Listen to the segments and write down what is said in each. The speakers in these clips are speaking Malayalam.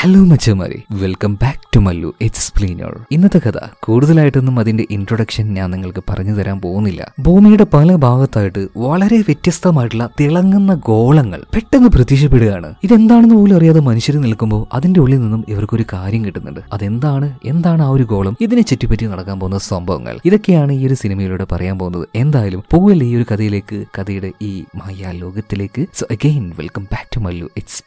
ഹലോ മച്ചമാരി welcome back to Mallu it's പ്ലീനർ ഇന്നത്തെ കഥ കൂടുതലായിട്ടൊന്നും അതിന്റെ ഇൻട്രൊഡക്ഷൻ ഞാൻ നിങ്ങൾക്ക് പറഞ്ഞു തരാൻ പോകുന്നില്ല ഭൂമിയുടെ പല ഭാഗത്തായിട്ട് വളരെ വ്യത്യസ്തമായിട്ടുള്ള തിളങ്ങുന്ന ഗോളങ്ങൾ പെട്ടെന്ന് പ്രത്യക്ഷപ്പെടുകയാണ് ഇതെന്താണെന്ന് പോലും അറിയാതെ മനുഷ്യർ നിൽക്കുമ്പോൾ അതിന്റെ ഉള്ളിൽ നിന്നും ഇവർക്കൊരു കാര്യം കിട്ടുന്നുണ്ട് അതെന്താണ് എന്താണ് ആ ഒരു ഗോളം ഇതിനെ ചുറ്റിപ്പറ്റി നടക്കാൻ പോകുന്ന സംഭവങ്ങൾ ഇതൊക്കെയാണ് ഈ ഒരു സിനിമയിലൂടെ പറയാൻ പോകുന്നത് എന്തായാലും പോകല്ലേ ഈ ഒരു കഥയിലേക്ക് കഥയുടെ ഈ മായാലോകത്തിലേക്ക് ലോകത്തിലേക്ക് so again welcome back to Mallu it's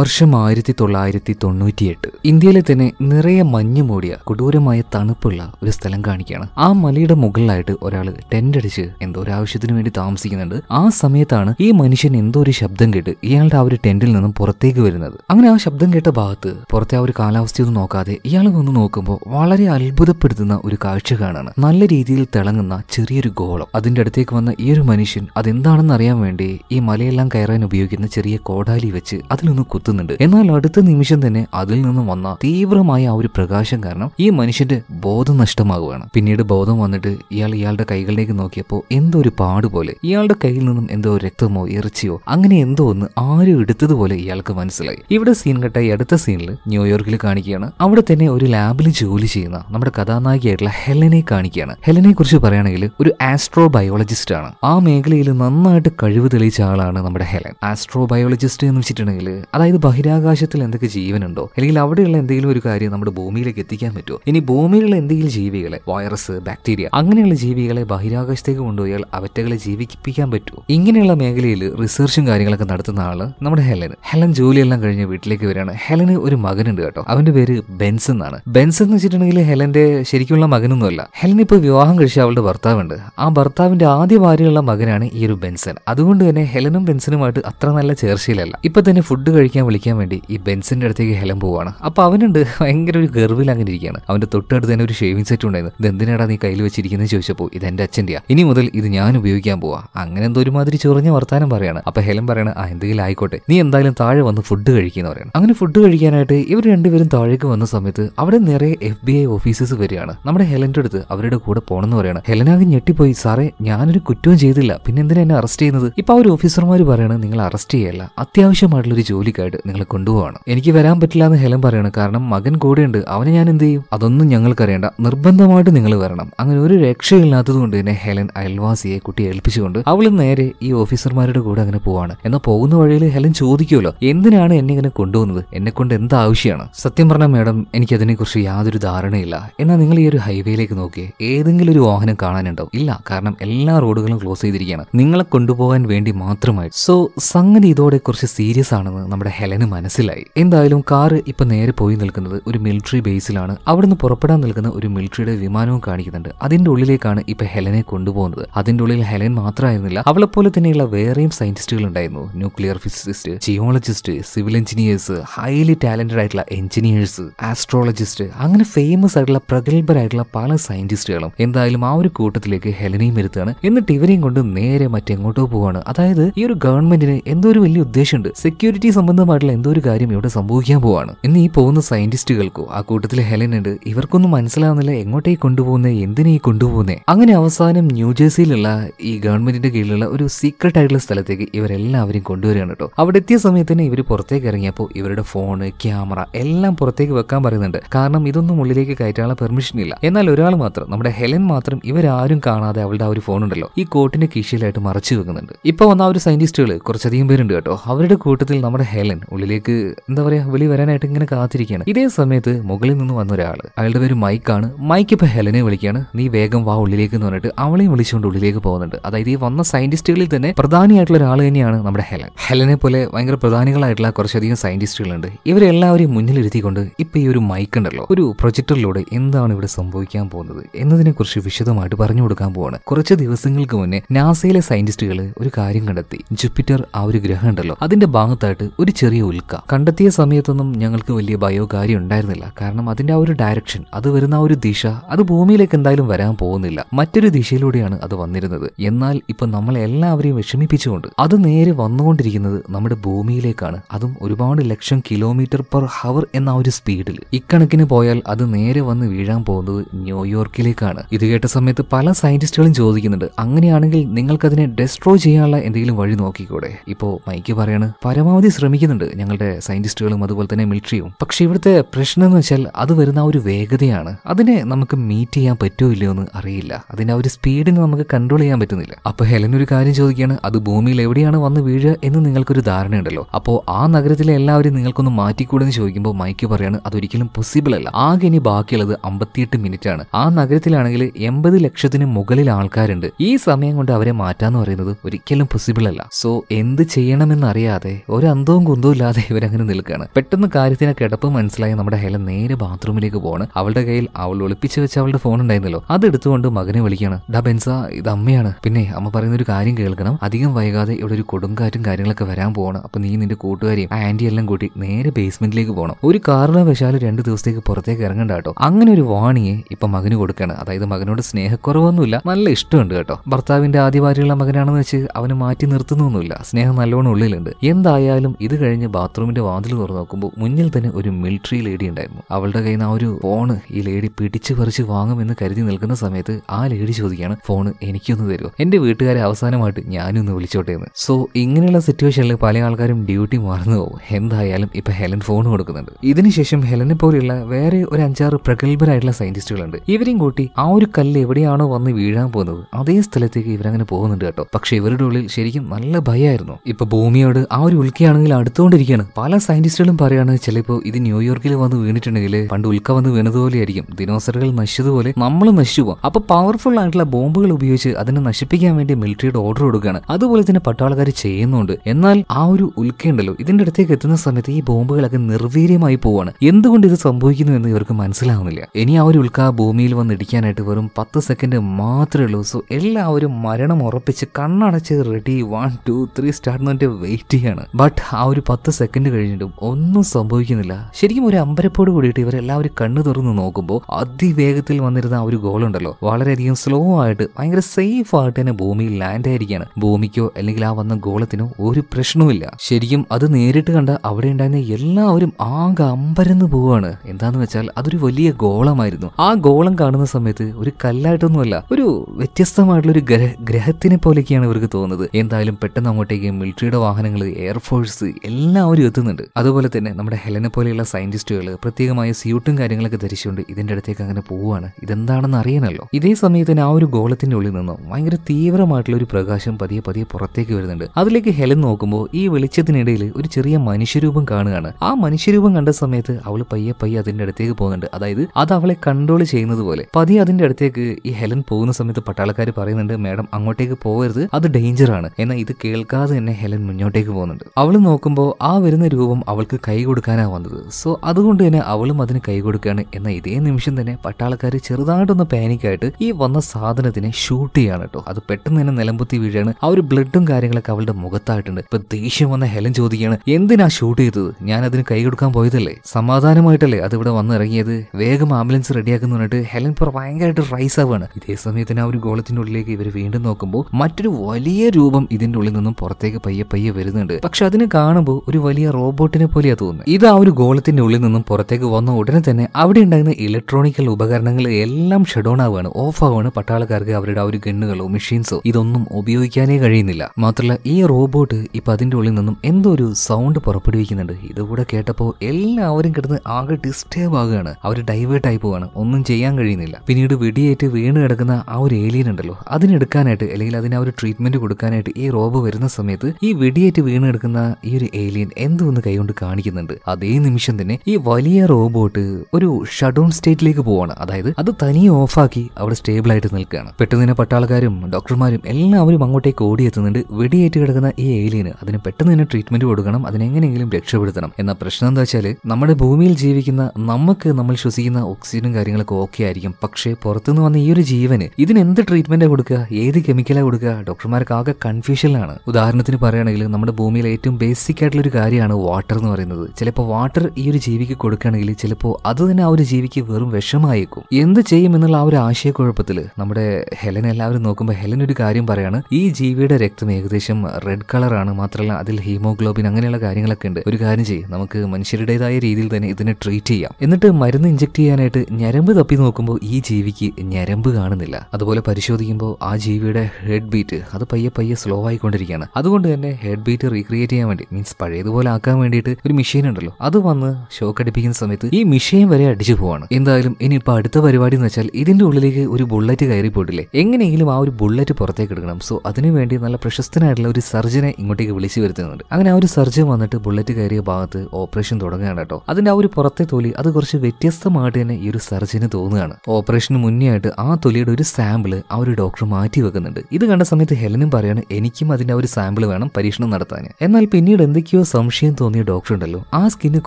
വർഷം ആയിരത്തി തൊള്ളായിരത്തി തൊണ്ണൂറ്റിയെട്ട് ഇന്ത്യയിലെ തന്നെ നിറയെ മഞ്ഞ് മൂടിയ കൊടൂരമായ തണുപ്പുള്ള ഒരു സ്ഥലം കാണിക്കുകയാണ് ആ മലയുടെ മുകളിലായിട്ട് ഒരാൾ ടെന്റ് അടിച്ച് എന്തോ ഒരു ആവശ്യത്തിന് വേണ്ടി താമസിക്കുന്നുണ്ട് ആ സമയത്താണ് ഈ മനുഷ്യൻ എന്തോ ഒരു ശബ്ദം കേട്ട് ഇയാളുടെ ആ ഒരു ടെന്റിൽ നിന്നും പുറത്തേക്ക് വരുന്നത് അങ്ങനെ ആ ശബ്ദം കേട്ട ഭാഗത്ത് പുറത്തെ ആ ഒരു കാലാവസ്ഥയൊന്നും നോക്കാതെ ഇയാൾ വന്ന് നോക്കുമ്പോൾ വളരെ അത്ഭുതപ്പെടുത്തുന്ന ഒരു കാഴ്ച കാണാണ് നല്ല രീതിയിൽ തിളങ്ങുന്ന ചെറിയൊരു ഗോളം അതിന്റെ അടുത്തേക്ക് വന്ന ഈ ഒരു മനുഷ്യൻ അതെന്താണെന്ന് അറിയാൻ വേണ്ടി ഈ മലയെല്ലാം കയറാൻ ഉപയോഗിക്കുന്ന ചെറിയ കോടാലി വെച്ച് അതിലൊന്ന് കുത്തുന്നുണ്ട് എന്നാൽ അടുത്ത നിമിഷം തന്നെ അതിൽ നിന്നും വന്ന തീവ്രമായ ആ ഒരു പ്രകാശം കാരണം ഈ മനുഷ്യന്റെ ബോധം നഷ്ടമാകുകയാണ് പിന്നീട് ബോധം വന്നിട്ട് ഇയാൾ ഇയാളുടെ കൈകളിലേക്ക് നോക്കിയപ്പോൾ എന്തോ ഒരു പാട് പോലെ ഇയാളുടെ കയ്യിൽ നിന്നും എന്തോ രക്തമോ ഇറച്ചിയോ അങ്ങനെ എന്തോ ഒന്ന് ആരും എടുത്തതുപോലെ ഇയാൾക്ക് മനസ്സിലായി ഇവിടെ സീൻ കെട്ട ഈ അടുത്ത സീനിൽ ന്യൂയോർക്കിൽ കാണിക്കുകയാണ് അവിടെ തന്നെ ഒരു ലാബിൽ ജോലി ചെയ്യുന്ന നമ്മുടെ കഥാനായികയായിട്ടുള്ള ഹെലനെ കാണിക്കുകയാണ് ഹെലനെ കുറിച്ച് പറയുകയാണെങ്കിൽ ഒരു ആസ്ട്രോ ബയോളജിസ്റ്റ് ആണ് ആ മേഖലയിൽ നന്നായിട്ട് കഴിവ് തെളിയിച്ച ആളാണ് നമ്മുടെ ഹെലൻ ആസ്ട്രോ ബയോളജിസ്റ്റ് എന്ന് വെച്ചിട്ടുണ്ടെങ്കിൽ അതായത് ബഹിരാകാശത്തിൽ എന്തൊക്കെ ജീവൻ ജീവനുണ്ടോ അല്ലെങ്കിൽ അവിടെയുള്ള എന്തെങ്കിലും ഒരു കാര്യം നമ്മുടെ ഭൂമിയിലേക്ക് എത്തിക്കാൻ പറ്റുമോ ഇനി ഭൂമിയിലുള്ള എന്തെങ്കിലും ജീവികളെ വൈറസ് ബാക്ടീരിയ അങ്ങനെയുള്ള ജീവികളെ ബഹിരാകാശത്തേക്ക് കൊണ്ടുപോയാൽ അവറ്റകളെ ജീവിപ്പിക്കാൻ പറ്റുമോ ഇങ്ങനെയുള്ള മേഖലയിൽ റിസർച്ചും കാര്യങ്ങളൊക്കെ നടത്തുന്ന ആള് നമ്മുടെ ഹെലൻ ഹെലൻ ജോലിയെല്ലാം കഴിഞ്ഞ് വീട്ടിലേക്ക് വരികയാണ് ഹെലന് ഒരു മകനുണ്ട് കേട്ടോ അവന്റെ പേര് ബെൻസ് എന്നാണ് ബെൻസ് എന്ന് വെച്ചിട്ടുണ്ടെങ്കിൽ ഹെലന്റെ ശരിക്കുള്ള മകനൊന്നുമല്ല ഹെലൻ ഇപ്പോൾ വിവാഹം കഴിച്ച അവളുടെ ഭർത്താവുണ്ട് ആ ഭർത്താവിന്റെ ആദ്യ ഭാര്യയുള്ള മകനാണ് ഈ ഒരു ബെൻസൺ അതുകൊണ്ട് തന്നെ ഹെലനും ബെൻസനുമായിട്ട് അത്ര നല്ല ചേർച്ചയിലല്ല ഇപ്പൊ തന്നെ ഫുഡ് കഴിക്കാൻ വിളിക്കാൻ വേണ്ടി ഈ ബെൻസിന്റെ അടുത്തേക്ക് ഒറ്റയ്ക്ക് ഹെലം പോവാണ് അപ്പോൾ അവനുണ്ട് ഭയങ്കര ഒരു ഗർവിൽ അങ്ങനെ ഇരിക്കുകയാണ് അവന്റെ തൊട്ടടുത്ത് തന്നെ ഒരു ഷേവിംഗ് സെറ്റ് ഉണ്ടായിരുന്നു ഇത് എന്തിനാടാ നീ കയ്യിൽ വെച്ചിരിക്കുന്നത് ചോദിച്ചപ്പോൾ ഇത് എന്റെ അച്ഛൻ്റെയാ ഇനി മുതൽ ഇത് ഞാൻ ഉപയോഗിക്കാൻ പോവാ അങ്ങനെ എന്തോ ഒരുമാതിരി ചൊറിഞ്ഞ വർത്താനം പറയാണ് അപ്പോൾ ഹെലം പറയണ ആ എന്തെങ്കിലും ആയിക്കോട്ടെ നീ എന്തായാലും താഴെ വന്ന് ഫുഡ് കഴിക്കുന്ന പറയാണ് അങ്ങനെ ഫുഡ് കഴിക്കാനായിട്ട് ഇവർ രണ്ടുപേരും താഴേക്ക് വന്ന സമയത്ത് അവിടെ നിറയെ എഫ് ബി ഐ ഓഫീസേഴ്സ് വരികയാണ് നമ്മുടെ ഹെലന്റെ അടുത്ത് അവരുടെ കൂടെ പോണെന്ന് പറയണം ഹെലനാകെ ഞെട്ടിപ്പോയി സാറേ ഞാനൊരു കുറ്റവും ചെയ്തില്ല പിന്നെ എന്തിനാ എന്നെ അറസ്റ്റ് ചെയ്യുന്നത് ഇപ്പൊ ആ ഒരു ഓഫീസർമാർ പറയണത് നിങ്ങൾ അറസ്റ്റ് ചെയ്യല്ല അത്യാവശ്യമായിട്ടുള്ള ഒരു ജോലിക്കായിട്ട് നിങ്ങളെ കൊണ്ടുപോകണം എനിക്ക് വരാൻ പറ്റില്ല എന്ന് ഹെലൻ പറയാണ് കാരണം മകൻ കൂടെയുണ്ട് അവനെ ഞാൻ എന്ത് ചെയ്യും അതൊന്നും ഞങ്ങൾക്കറിയണ്ട നിർബന്ധമായിട്ട് നിങ്ങൾ വരണം അങ്ങനെ ഒരു രക്ഷയില്ലാത്തത് കൊണ്ട് തന്നെ ഹെലൻ അയൽവാസിയെ കുട്ടി ഏൽപ്പിച്ചുകൊണ്ട് അവൾ നേരെ ഈ ഓഫീസർമാരുടെ കൂടെ അങ്ങനെ പോവാണ് എന്നാൽ പോകുന്ന വഴിയിൽ ഹെലൻ ചോദിക്കുമല്ലോ എന്തിനാണ് എന്നെ ഇങ്ങനെ കൊണ്ടുപോകുന്നത് എന്നെ കൊണ്ട് എന്ത് ആവശ്യമാണ് സത്യം പറഞ്ഞാൽ മാഡം എനിക്ക് അതിനെക്കുറിച്ച് യാതൊരു ധാരണയില്ല എന്നാൽ നിങ്ങൾ ഈ ഒരു ഹൈവേയിലേക്ക് നോക്കിയേ ഏതെങ്കിലും ഒരു വാഹനം കാണാനുണ്ടാവും ഇല്ല കാരണം എല്ലാ റോഡുകളും ക്ലോസ് ചെയ്തിരിക്കുകയാണ് നിങ്ങളെ കൊണ്ടുപോകാൻ വേണ്ടി മാത്രമായി സോ സംഗതി ഇതോടെ കുറച്ച് സീരിയസ് ആണെന്ന് നമ്മുടെ ഹെലന് മനസ്സിലായി എന്തായാലും കാറ് ഇപ്പം നേരെ പോയി നിൽക്കുന്നത് ഒരു മിലിറ്ററി ബേസിലാണ് അവിടുന്ന് പുറപ്പെടാൻ നിൽക്കുന്ന ഒരു മിലിറ്ററിയുടെ വിമാനവും കാണിക്കുന്നുണ്ട് അതിന്റെ ഉള്ളിലേക്കാണ് ഇപ്പം ഹെലനെ കൊണ്ടുപോകുന്നത് അതിന്റെ ഉള്ളിൽ ഹെലൻ മാത്രമായിരുന്നില്ല അവളെ പോലെ തന്നെയുള്ള വേറെയും സയൻറ്റിസ്റ്റുകൾ ഉണ്ടായിരുന്നു nuclear physicist geologist civil engineers highly talented ആയിട്ടുള്ള എഞ്ചിനീയേഴ്സ് ആസ്ട്രോളജിസ്റ്റ് അങ്ങനെ ഫേമസ് ആയിട്ടുള്ള പ്രഗത്ഭരായിട്ടുള്ള പല സയന്റിസ്റ്റുകളും എന്തായാലും ആ ഒരു കൂട്ടത്തിലേക്ക് ഹെലനെയും വരുത്തുകയാണ് എന്നിട്ട് ഇവരെയും കൊണ്ട് നേരെ മറ്റെങ്ങോട്ടോ പോവാണ് അതായത് ഈ ഒരു ഗവൺമെന്റിന് എന്തോ ഒരു വലിയ ഉദ്ദേശമുണ്ട് സെക്യൂരിറ്റി സംബന്ധമായിട്ടുള്ള എന്തോ ഒരു കാര്യം ഇവിടെ സംഭവിക്കാൻ പോവാണ് ഇന്ന് ഈ പോകുന്ന സയന്റിസ്റ്റുകൾക്കോ ആ കൂട്ടത്തിൽ ഹെലൻ ഉണ്ട് ഇവർക്കൊന്നും മനസ്സിലാവുന്നില്ല എങ്ങോട്ടേ കൊണ്ടുപോകുന്നത് എന്തിനേ കൊണ്ടുപോകുന്നത് അങ്ങനെ അവസാനം ന്യൂജേഴ്സിയിലുള്ള ഈ ഗവൺമെന്റിന്റെ കീഴിലുള്ള ഒരു സീക്രട്ട് ആയിട്ടുള്ള സ്ഥലത്തേക്ക് ഇവരെല്ലാവരും കൊണ്ടുവരികയാണ് കേട്ടോ അവിടെ എത്തിയ സമയത്ത് തന്നെ ഇവർ പുറത്തേക്ക് ഇറങ്ങിയപ്പോൾ ഇവരുടെ ഫോണ് ക്യാമറ എല്ലാം പുറത്തേക്ക് വെക്കാൻ പറയുന്നുണ്ട് കാരണം ഇതൊന്നും ഉള്ളിലേക്ക് കയറ്റാനുള്ള പെർമിഷൻ ഇല്ല എന്നാൽ ഒരാൾ മാത്രം നമ്മുടെ ഹെലൻ മാത്രം ഇവരാരും കാണാതെ അവളുടെ ആ ഒരു ഫോൺ ഉണ്ടല്ലോ ഈ കോട്ടിന്റെ കീശയിലായിട്ട് മറച്ചു വെക്കുന്നുണ്ട് ഇപ്പൊ വന്ന ആ ഒരു സയന്റിസ്റ്റുകൾ കുറച്ചധികം പേരുണ്ട് കേട്ടോ അവരുടെ കൂട്ടത്തിൽ നമ്മുടെ ഹെലൻ ഉള്ളിലേക്ക് എന്താ പറയാ വിളി വരാനായിട്ട് ഇങ്ങനെ കാത്തിരിക്കുകയാണ് ഇതേ സമയത്ത് മുകളിൽ നിന്ന് വന്ന ഒരാൾ അയാളുടെ പേര് മൈക്കാണ് മൈക്ക് ഇപ്പൊ ഹെലനെ വിളിക്കുകയാണ് നീ വേഗം വാ ഉള്ളിലേക്ക് എന്ന് പറഞ്ഞിട്ട് അവളെയും വിളിച്ചുകൊണ്ട് ഉള്ളിലേക്ക് പോകുന്നുണ്ട് അതായത് ഈ വന്ന സയന്റിസ്റ്റുകളിൽ തന്നെ പ്രധാനിയായിട്ടുള്ള ഒരാൾ തന്നെയാണ് നമ്മുടെ ഹെലൻ ഹെലനെ പോലെ ഭയങ്കര പ്രധാനികളായിട്ടുള്ള കുറച്ചധികം സയന്റിസ്റ്റുകളുണ്ട് ഇവരെല്ലാവരെയും മുന്നിലിരുത്തിക്കൊണ്ട് ഇപ്പൊ ഈ ഒരു മൈക്ക് ഉണ്ടല്ലോ ഒരു പ്രൊജക്ടറിലൂടെ എന്താണ് ഇവിടെ സംഭവിക്കാൻ പോകുന്നത് എന്നതിനെ കുറിച്ച് വിശദമായിട്ട് പറഞ്ഞു കൊടുക്കാൻ പോവാണ് കുറച്ച് ദിവസങ്ങൾക്ക് മുന്നേ നാസയിലെ സയന്റിസ്റ്റുകൾ ഒരു കാര്യം കണ്ടെത്തി ജുപ്പിറ്റർ ആ ഒരു ഗ്രഹം ഉണ്ടല്ലോ അതിന്റെ ഭാഗത്തായിട്ട് ഒരു ചെറിയ ഉൽക്ക കണ്ടെത്തിയ സമയത്ത് ഭാഗത്തൊന്നും ഞങ്ങൾക്ക് വലിയ ഭയോ കാര്യം ഉണ്ടായിരുന്നില്ല കാരണം അതിൻ്റെ ആ ഒരു ഡയറക്ഷൻ അത് വരുന്ന ആ ഒരു ദിശ അത് ഭൂമിയിലേക്ക് എന്തായാലും വരാൻ പോകുന്നില്ല മറ്റൊരു ദിശയിലൂടെയാണ് അത് വന്നിരുന്നത് എന്നാൽ ഇപ്പം നമ്മളെല്ലാവരെയും വിഷമിപ്പിച്ചുകൊണ്ട് അത് നേരെ വന്നുകൊണ്ടിരിക്കുന്നത് നമ്മുടെ ഭൂമിയിലേക്കാണ് അതും ഒരുപാട് ലക്ഷം കിലോമീറ്റർ പെർ ഹവർ എന്ന ഒരു സ്പീഡിൽ ഇക്കണക്കിന് പോയാൽ അത് നേരെ വന്ന് വീഴാൻ പോകുന്നത് ന്യൂയോർക്കിലേക്കാണ് ഇത് കേട്ട സമയത്ത് പല സയന്റിസ്റ്റുകളും ചോദിക്കുന്നുണ്ട് അങ്ങനെയാണെങ്കിൽ നിങ്ങൾക്കതിനെ ഡെസ്ട്രോ ചെയ്യാനുള്ള എന്തെങ്കിലും വഴി നോക്കിക്കൂടെ ഇപ്പോ മൈക്ക് പറയാണ് പരമാവധി ശ്രമിക്കുന്നുണ്ട് ഞങ്ങളുടെ സയന്റിസ്റ്റുകളും അതുപോലെ അതുപോലെ തന്നെ മിലിറ്ററിയും പക്ഷേ ഇവിടുത്തെ പ്രശ്നം എന്ന് വെച്ചാൽ അത് വരുന്ന ഒരു വേഗതയാണ് അതിനെ നമുക്ക് മീറ്റ് ചെയ്യാൻ പറ്റുമോ ഇല്ലയോ എന്ന് അറിയില്ല അതിൻ്റെ ആ ഒരു സ്പീഡിന് നമുക്ക് കൺട്രോൾ ചെയ്യാൻ പറ്റുന്നില്ല അപ്പോൾ ഹെലൻ ഒരു കാര്യം ചോദിക്കുകയാണ് അത് ഭൂമിയിൽ എവിടെയാണ് വന്ന് വീഴുക എന്ന് നിങ്ങൾക്കൊരു ധാരണയുണ്ടല്ലോ അപ്പോൾ ആ നഗരത്തിലെ എല്ലാവരും നിങ്ങൾക്കൊന്ന് മാറ്റിക്കൂടെന്ന് ചോദിക്കുമ്പോൾ മൈക്ക് പറയാണ് അതൊരിക്കലും പോസിബിൾ അല്ല ആകെ ഇനി ബാക്കിയുള്ളത് അമ്പത്തിയെട്ട് മിനിറ്റ് ആണ് ആ നഗരത്തിലാണെങ്കിൽ എൺപത് ലക്ഷത്തിന് മുകളിൽ ആൾക്കാരുണ്ട് ഈ സമയം കൊണ്ട് അവരെ മാറ്റാന്ന് പറയുന്നത് ഒരിക്കലും പോസിബിൾ അല്ല സോ എന്ത് ചെയ്യണമെന്നറിയാതെ ഒരു അന്തവും കുന്തവും ഇല്ലാതെ ഇവരങ്ങനെ നിൽക്കുകയാണ് പെട്ടെന്ന് കാര്യത്തിന് കിടപ്പ് മനസ്സിലായി നമ്മുടെ ഹെലൻ നേരെ ബാത്റൂമിലേക്ക് പോവാണ് അവളുടെ കയ്യിൽ അവൾ ഒളിപ്പിച്ച് വെച്ച അവളുടെ ഫോൺ ഉണ്ടായിരുന്നല്ലോ അത് എടുത്തുകൊണ്ട് മകനെ വിളിക്കുകയാണ് ഡാ ബെൻസ ഇത് അമ്മയാണ് പിന്നെ അമ്മ പറയുന്ന ഒരു കാര്യം കേൾക്കണം അധികം വൈകാതെ ഇവിടെ ഒരു കൊടുങ്കാറ്റും കാര്യങ്ങളൊക്കെ വരാൻ പോകണം അപ്പൊ നീ നിന്റെ കൂട്ടുകാരെയും ആ ആന്റി എല്ലാം കൂട്ടി നേരെ ബേസ്മെന്റിലേക്ക് പോകണം ഒരു കാരണം വശാല് രണ്ട് ദിവസത്തേക്ക് പുറത്തേക്ക് ഇറങ്ങണ്ട കേട്ടോ അങ്ങനെ ഒരു വാണിയെ ഇപ്പൊ മകന് കൊടുക്കുകയാണ് അതായത് മകനോട് സ്നേഹക്കുറവൊന്നുമില്ല നല്ല ഇഷ്ടമുണ്ട് കേട്ടോ ഭർത്താവിന്റെ ഭാര്യയുള്ള മകനാണെന്ന് വെച്ച് അവന് മാറ്റി നിർത്തുന്നൊന്നുമില്ല സ്നേഹം നല്ലോണം ഉള്ളിലുണ്ട് എന്തായാലും ഇത് കഴിഞ്ഞ് ബാത്റൂമിന്റെ വാതിൽ തുറന്നു നോക്കുമ്പോൾ മുന്നിൽ തന്നെ ഒരു മിലിറ്ററി ലേഡി ഉണ്ടായിരുന്നു അവളുടെ കയ്യിൽ ആ ഒരു ഫോണ് ഈ ലേഡി പിടിച്ചു പറിച്ച് വാങ്ങുമെന്ന് കരുതി നിൽക്കുന്ന സമയത്ത് ആ ലേഡി ചോദിക്കുകയാണ് ഫോണ് എനിക്കൊന്ന് തരുമോ എൻ്റെ വീട്ടുകാരെ അവസാനമായിട്ട് ഞാനൊന്ന് വിളിച്ചോട്ടെ എന്ന് സോ ഇങ്ങനെയുള്ള സിറ്റുവേഷനിൽ പല ആൾക്കാരും ഡ്യൂട്ടി മറന്നു പോകും എന്തായാലും ഇപ്പൊ ഹെലൻ ഫോൺ കൊടുക്കുന്നുണ്ട് ഇതിനുശേഷം ഹെലനെ പോലെയുള്ള വേറെ ഒരു അഞ്ചാറ് പ്രഗത്ഭരായിട്ടുള്ള സയന്റിസ്റ്റുകളുണ്ട് ഇവരെയും കൂട്ടി ആ ഒരു കല്ല് എവിടെയാണോ വന്ന് വീഴാൻ പോകുന്നത് അതേ സ്ഥലത്തേക്ക് ഇവരങ്ങനെ പോകുന്നുണ്ട് കേട്ടോ പക്ഷെ ഇവരുടെ ഉള്ളിൽ ശരിക്കും നല്ല ഭയമായിരുന്നു ഇപ്പൊ ഭൂമിയോട് ആ ഒരു ഉൽക്കയാണെങ്കിൽ അടുത്തുകൊണ്ടിരിക്കുകയാണ് പല സയന്റിസ്റ്റുകളും പറയാണ് ചിലപ്പോ ഇത് ന്യൂയോർക്കിൽ വന്ന് വീണിട്ടുണ്ടെങ്കിൽ പണ്ട് ഉൽക്ക വന്ന് വീണതുപോലെ ആയിരിക്കും ദിനോസറുകൾ നശിച്ചതുപോലെ നമ്മൾ നശിച്ചു പോകും അപ്പോൾ പവർഫുൾ ആയിട്ടുള്ള ബോംബുകൾ ഉപയോഗിച്ച് അതിനെ നശിപ്പിക്കാൻ വേണ്ടി മിലിറ്ററിയുടെ ഓർഡർ കൊടുക്കുകയാണ് അതുപോലെ തന്നെ പട്ടാളക്കാർ ചെയ്യുന്നുണ്ട് എന്നാൽ ആ ഒരു ഉണ്ടല്ലോ ഇതിന്റെ അടുത്തേക്ക് എത്തുന്ന സമയത്ത് ഈ ബോംബുകളൊക്കെ നിർവീര്യമായി പോവാണ് എന്തുകൊണ്ട് ഇത് സംഭവിക്കുന്നു എന്ന് ഇവർക്ക് മനസ്സിലാവുന്നില്ല ഇനി ആ ഒരു ഉൽക്ക ഭൂമിയിൽ വന്ന് ഇടിക്കാനായിട്ട് വെറും പത്ത് സെക്കൻഡ് മാത്രമേ ഉള്ളൂ സോ എല്ലാവരും മരണം ഉറപ്പിച്ച് കണ്ണടച്ച് ready one two three start wait ചെയ്യാണ് ബട്ട് ആ ഒരു പത്ത് സെക്കൻഡ് കഴിഞ്ഞിട്ടും ഒന്നും ഒന്നും സംഭവിക്കുന്നില്ല ശരിക്കും ഒരു അമ്പരപ്പോട് കൂടിയിട്ട് ഇവരെല്ലാവരും കണ്ണു തുറന്ന് നോക്കുമ്പോൾ അതിവേഗത്തിൽ വന്നിരുന്ന ആ ഒരു ഉണ്ടല്ലോ വളരെയധികം സ്ലോ ആയിട്ട് ഭയങ്കര സേഫ് ആയിട്ട് തന്നെ ഭൂമിയിൽ ലാൻഡ് ആയിരിക്കുകയാണ് ഭൂമിക്കോ അല്ലെങ്കിൽ ആ വന്ന ഗോളത്തിനോ ഒരു പ്രശ്നവുമില്ല ശരിക്കും അത് നേരിട്ട് കണ്ട അവിടെ ഉണ്ടായിരുന്ന എല്ലാവരും ആകെ അമ്പരന്ന് പോവാണ് എന്താന്ന് വെച്ചാൽ അതൊരു വലിയ ഗോളമായിരുന്നു ആ ഗോളം കാണുന്ന സമയത്ത് ഒരു കല്ലായിട്ടൊന്നുമല്ല ഒരു വ്യത്യസ്തമായിട്ടുള്ള ഒരു ഗ്രഹ ഗ്രഹത്തിനെ പോലെയൊക്കെയാണ് ഇവർക്ക് തോന്നുന്നത് എന്തായാലും പെട്ടെന്ന് അങ്ങോട്ടേക്ക് മിലിറ്ററിയുടെ വാഹനങ്ങൾ എയർഫോഴ്സ് എല്ലാവരും എത്തുന്നുണ്ട് അതുപോലെ തന്നെ തന്നെ നമ്മുടെ ഹെലനെ പോലെയുള്ള സയന്റിസ്റ്റുകൾ പ്രത്യേകമായ സ്യൂട്ടും കാര്യങ്ങളൊക്കെ ധരിച്ചുകൊണ്ട് ഇതിന്റെ അടുത്തേക്ക് അങ്ങനെ പോവുകയാണ് ഇതെന്താണെന്ന് അറിയണമല്ലോ ഇതേ സമയത്തിന് ആ ഒരു ഗോളത്തിന്റെ ഉള്ളിൽ നിന്നും ഭയങ്കര തീവ്രമായിട്ടുള്ള ഒരു പ്രകാശം പതിയെ പതിയെ പുറത്തേക്ക് വരുന്നുണ്ട് അതിലേക്ക് ഹെലൻ നോക്കുമ്പോൾ ഈ വെളിച്ചത്തിനിടയിൽ ഒരു ചെറിയ മനുഷ്യരൂപം കാണുകയാണ് ആ മനുഷ്യരൂപം കണ്ട സമയത്ത് അവൾ പയ്യെ പയ്യെ അതിന്റെ അടുത്തേക്ക് പോകുന്നുണ്ട് അതായത് അത് അവളെ കൺട്രോൾ ചെയ്യുന്നത് പോലെ പതിയെ അതിന്റെ അടുത്തേക്ക് ഈ ഹെലൻ പോകുന്ന സമയത്ത് പട്ടാളക്കാർ പറയുന്നുണ്ട് മാഡം അങ്ങോട്ടേക്ക് പോകരുത് അത് ഡേഞ്ചറാണ് എന്നാൽ ഇത് കേൾക്കാതെ തന്നെ ഹെലൻ മുന്നോട്ടേക്ക് പോകുന്നുണ്ട് അവൾ നോക്കുമ്പോൾ ആ വരുന്ന രൂപം അവൾക്ക് കൈ കൈ കൊടുക്കാനാണ് വന്നത് സോ അതുകൊണ്ട് തന്നെ അവളും അതിന് കൈ കൊടുക്കുകയാണ് എന്ന ഇതേ നിമിഷം തന്നെ പട്ടാളക്കാർ ചെറുതായിട്ടൊന്ന് പാനിക്കായിട്ട് ഈ വന്ന സാധനത്തിനെ ഷൂട്ട് ചെയ്യാണ് കേട്ടോ അത് പെട്ടെന്ന് തന്നെ നിലമ്പുത്തി വീഴാണ് ആ ഒരു ബ്ലഡും കാര്യങ്ങളൊക്കെ അവളുടെ മുഖത്തായിട്ടുണ്ട് ഇപ്പൊ ദേഷ്യം വന്ന ഹെലൻ ചോദിക്കുകയാണ് എന്തിനാ ഷൂട്ട് ചെയ്തത് ഞാൻ അതിന് കൈ കൊടുക്കാൻ പോയതല്ലേ സമാധാനമായിട്ടല്ലേ അത് ഇവിടെ വന്നിറങ്ങിയത് വേഗം ആംബുലൻസ് റെഡിയാക്കുന്നു പറഞ്ഞിട്ട് ഹെലൻ ഇപ്പോൾ ഭയങ്കരമായിട്ട് റൈസ് ആവാണ് ഇതേ സമയത്ത് ആ ഒരു ഗോളത്തിന്റെ ഉള്ളിലേക്ക് ഇവർ വീണ്ടും നോക്കുമ്പോൾ മറ്റൊരു വലിയ രൂപം ഇതിന്റെ ഉള്ളിൽ നിന്നും പുറത്തേക്ക് പയ്യെ പയ്യെ വരുന്നുണ്ട് പക്ഷെ അതിനെ കാണുമ്പോൾ ഒരു വലിയ റോബോട്ടിനെ പോലെ തോന്നുന്നത് ഇത് ആ ഒരു ഗോളത്തിന്റെ ഉള്ളിൽ നിന്നും പുറത്തേക്ക് വന്ന ഉടനെ തന്നെ അവിടെ ഉണ്ടായിരുന്ന ഇലക്ട്രോണിക്കൽ ഉപകരണങ്ങൾ എല്ലാം ഷെഡോൺ ആവുകയാണ് ഓഫ് ആവുകയാണ് പട്ടാളക്കാർക്ക് അവരുടെ ആ ഒരു ഗണ്ണുകളോ മെഷീൻസോ ഇതൊന്നും ഉപയോഗിക്കാനേ കഴിയുന്നില്ല മാത്രമല്ല ഈ റോബോട്ട് ഇപ്പൊ അതിന്റെ ഉള്ളിൽ നിന്നും എന്തോ ഒരു സൗണ്ട് പുറപ്പെടുവിക്കുന്നുണ്ട് ഇതുകൂടെ കേട്ടപ്പോൾ എല്ലാവരും കിടന്ന് ആകെ ഡിസ്റ്റേബ് ആകുകയാണ് അവർ ഡൈവേർട്ട് ആയി പോവാണ് ഒന്നും ചെയ്യാൻ കഴിയുന്നില്ല പിന്നീട് വെടിയേറ്റ് വീണ് കിടക്കുന്ന ആ ഒരു ഏലിയൻ ഉണ്ടല്ലോ അതിനെടുക്കാനായിട്ട് അല്ലെങ്കിൽ അതിന് ആ ഒരു ട്രീറ്റ്മെന്റ് കൊടുക്കാനായിട്ട് ഈ റോബോ വരുന്ന സമയത്ത് ഈ വെടിയേറ്റ് വീണ് കിടക്കുന്ന ഈ ഒരു ഏലിയൻ എന്തോ ഒന്ന് കൈകൊണ്ട് കാണിക്കുന്നു കാണിക്കുന്നുണ്ട് അതേ നിമിഷം തന്നെ ഈ വലിയ റോബോട്ട് ഒരു ഷട്ട് ഡൗൺ സ്റ്റേറ്റിലേക്ക് പോവാണ് അതായത് അത് തനിയെ ഓഫാക്കി അവിടെ സ്റ്റേബിൾ ആയിട്ട് നിൽക്കുകയാണ് പെട്ടെന്ന് തന്നെ പട്ടാളക്കാരും ഡോക്ടർമാരും എല്ലാവരും അങ്ങോട്ടേക്ക് ഓടിയെത്തുന്നുണ്ട് വെടിയേറ്റ് കിടക്കുന്ന ഈ ഏലിയന് അതിന് പെട്ടെന്ന് തന്നെ ട്രീറ്റ്മെന്റ് കൊടുക്കണം അതിനെങ്ങനെയെങ്കിലും രക്ഷപ്പെടുത്തണം എന്ന പ്രശ്നം എന്താ വെച്ചാൽ നമ്മുടെ ഭൂമിയിൽ ജീവിക്കുന്ന നമുക്ക് നമ്മൾ ശ്വസിക്കുന്ന ഓക്സിജനും കാര്യങ്ങളൊക്കെ ഓക്കെ ആയിരിക്കും പക്ഷേ പുറത്തുനിന്ന് വന്ന ഈ ഒരു ജീവന് ഇതിന് എന്ത് ട്രീറ്റ്മെന്റ് കൊടുക്കുക ഏത് കെമിക്കലാണ് കൊടുക്കുക ഡോക്ടർമാർക്ക് ആകെ കൺഫ്യൂഷനിലാണ് ഉദാഹരണത്തിന് പറയുകയാണെങ്കിൽ നമ്മുടെ ഭൂമിയിൽ ഏറ്റവും ബേസിക് ആയിട്ടുള്ള ഒരു കാര്യമാണ് വാട്ടർ എന്ന് പറയുന്നത് കൊടുക്കുന്നത് ചിലപ്പോൾ വാട്ടർ ഈ ഒരു ജീവിക്ക് കൊടുക്കുകയാണെങ്കിൽ ചിലപ്പോൾ അത് തന്നെ ആ ഒരു ജീവിക്ക് വെറും വിഷമായേക്കും എന്ത് ചെയ്യും എന്നുള്ള ആ ഒരു ആശയക്കുഴപ്പത്തിൽ നമ്മുടെ ഹെലൻ എല്ലാവരും നോക്കുമ്പോൾ ഹെലൻ ഒരു കാര്യം പറയാണ് ഈ ജീവിയുടെ രക്തം ഏകദേശം റെഡ് കളറാണ് മാത്രമല്ല അതിൽ ഹീമോഗ്ലോബിൻ അങ്ങനെയുള്ള കാര്യങ്ങളൊക്കെ ഉണ്ട് ഒരു കാര്യം ചെയ്യും നമുക്ക് മനുഷ്യരുടേതായ രീതിയിൽ തന്നെ ഇതിനെ ട്രീറ്റ് ചെയ്യാം എന്നിട്ട് മരുന്ന് ഇഞ്ചെക്ട് ചെയ്യാനായിട്ട് ഞരമ്പ് തപ്പി നോക്കുമ്പോൾ ഈ ജീവിക്ക് ഞരമ്പ് കാണുന്നില്ല അതുപോലെ പരിശോധിക്കുമ്പോൾ ആ ജീവിയുടെ ഹെഡ് ബീറ്റ് അത് പയ്യെ പയ്യെ സ്ലോ ആയിക്കൊണ്ടിരിക്കുകയാണ് അതുകൊണ്ട് തന്നെ ഹെഡ് ബീറ്റ് റീക്രിയേറ്റ് ചെയ്യാൻ വേണ്ടി മീൻസ് പഴയതുപോലെ ആക്കാൻ വേണ്ടിയിട്ട് ഒരു മിഷൻ മെഷീൻ ഉണ്ടല്ലോ അത് വന്ന് ഷോക്ക് അടിപ്പിക്കുന്ന സമയത്ത് ഈ മെഷീൻ വരെ അടിച്ചു പോവാണ് എന്തായാലും ഇനിയിപ്പോൾ അടുത്ത പരിപാടി എന്ന് വെച്ചാൽ ഇതിന്റെ ഉള്ളിലേക്ക് ഒരു ബുള്ളറ്റ് കയറി പോയിട്ടില്ലേ എങ്ങനെയെങ്കിലും ആ ഒരു ബുള്ളറ്റ് പുറത്തേക്ക് എടുക്കണം സോ അതിനുവേണ്ടി നല്ല പ്രശസ്തനായിട്ടുള്ള ഒരു സർജനെ ഇങ്ങോട്ടേക്ക് വിളിച്ചു വരുത്തുന്നുണ്ട് അങ്ങനെ ആ ഒരു സർജൻ വന്നിട്ട് ബുള്ളറ്റ് കയറിയ ഭാഗത്ത് ഓപ്പറേഷൻ തുടങ്ങുകയാണ് കേട്ടോ അതിന്റെ ആ ഒരു പുറത്തെ തൊലി അത് കുറച്ച് വ്യത്യസ്തമായിട്ട് തന്നെ ഈ ഒരു സർജന് തോന്നുകയാണ് ഓപ്പറേഷന് മുന്നേ ആയിട്ട് ആ തൊലിയുടെ ഒരു സാമ്പിള് ആ ഒരു ഡോക്ടർ മാറ്റി വെക്കുന്നുണ്ട് ഇത് കണ്ട സമയത്ത് ഹെലനും പറയാണ് എനിക്കും അതിന്റെ ആ ഒരു സാമ്പിൾ വേണം പരീക്ഷണം നടത്താൻ എന്നാൽ പിന്നീട് എന്തൊക്കെയോ സംശയം തോന്നിയ ഡോക്ടർ ഉണ്ടല്ലോ ആ സ്കിന്ന്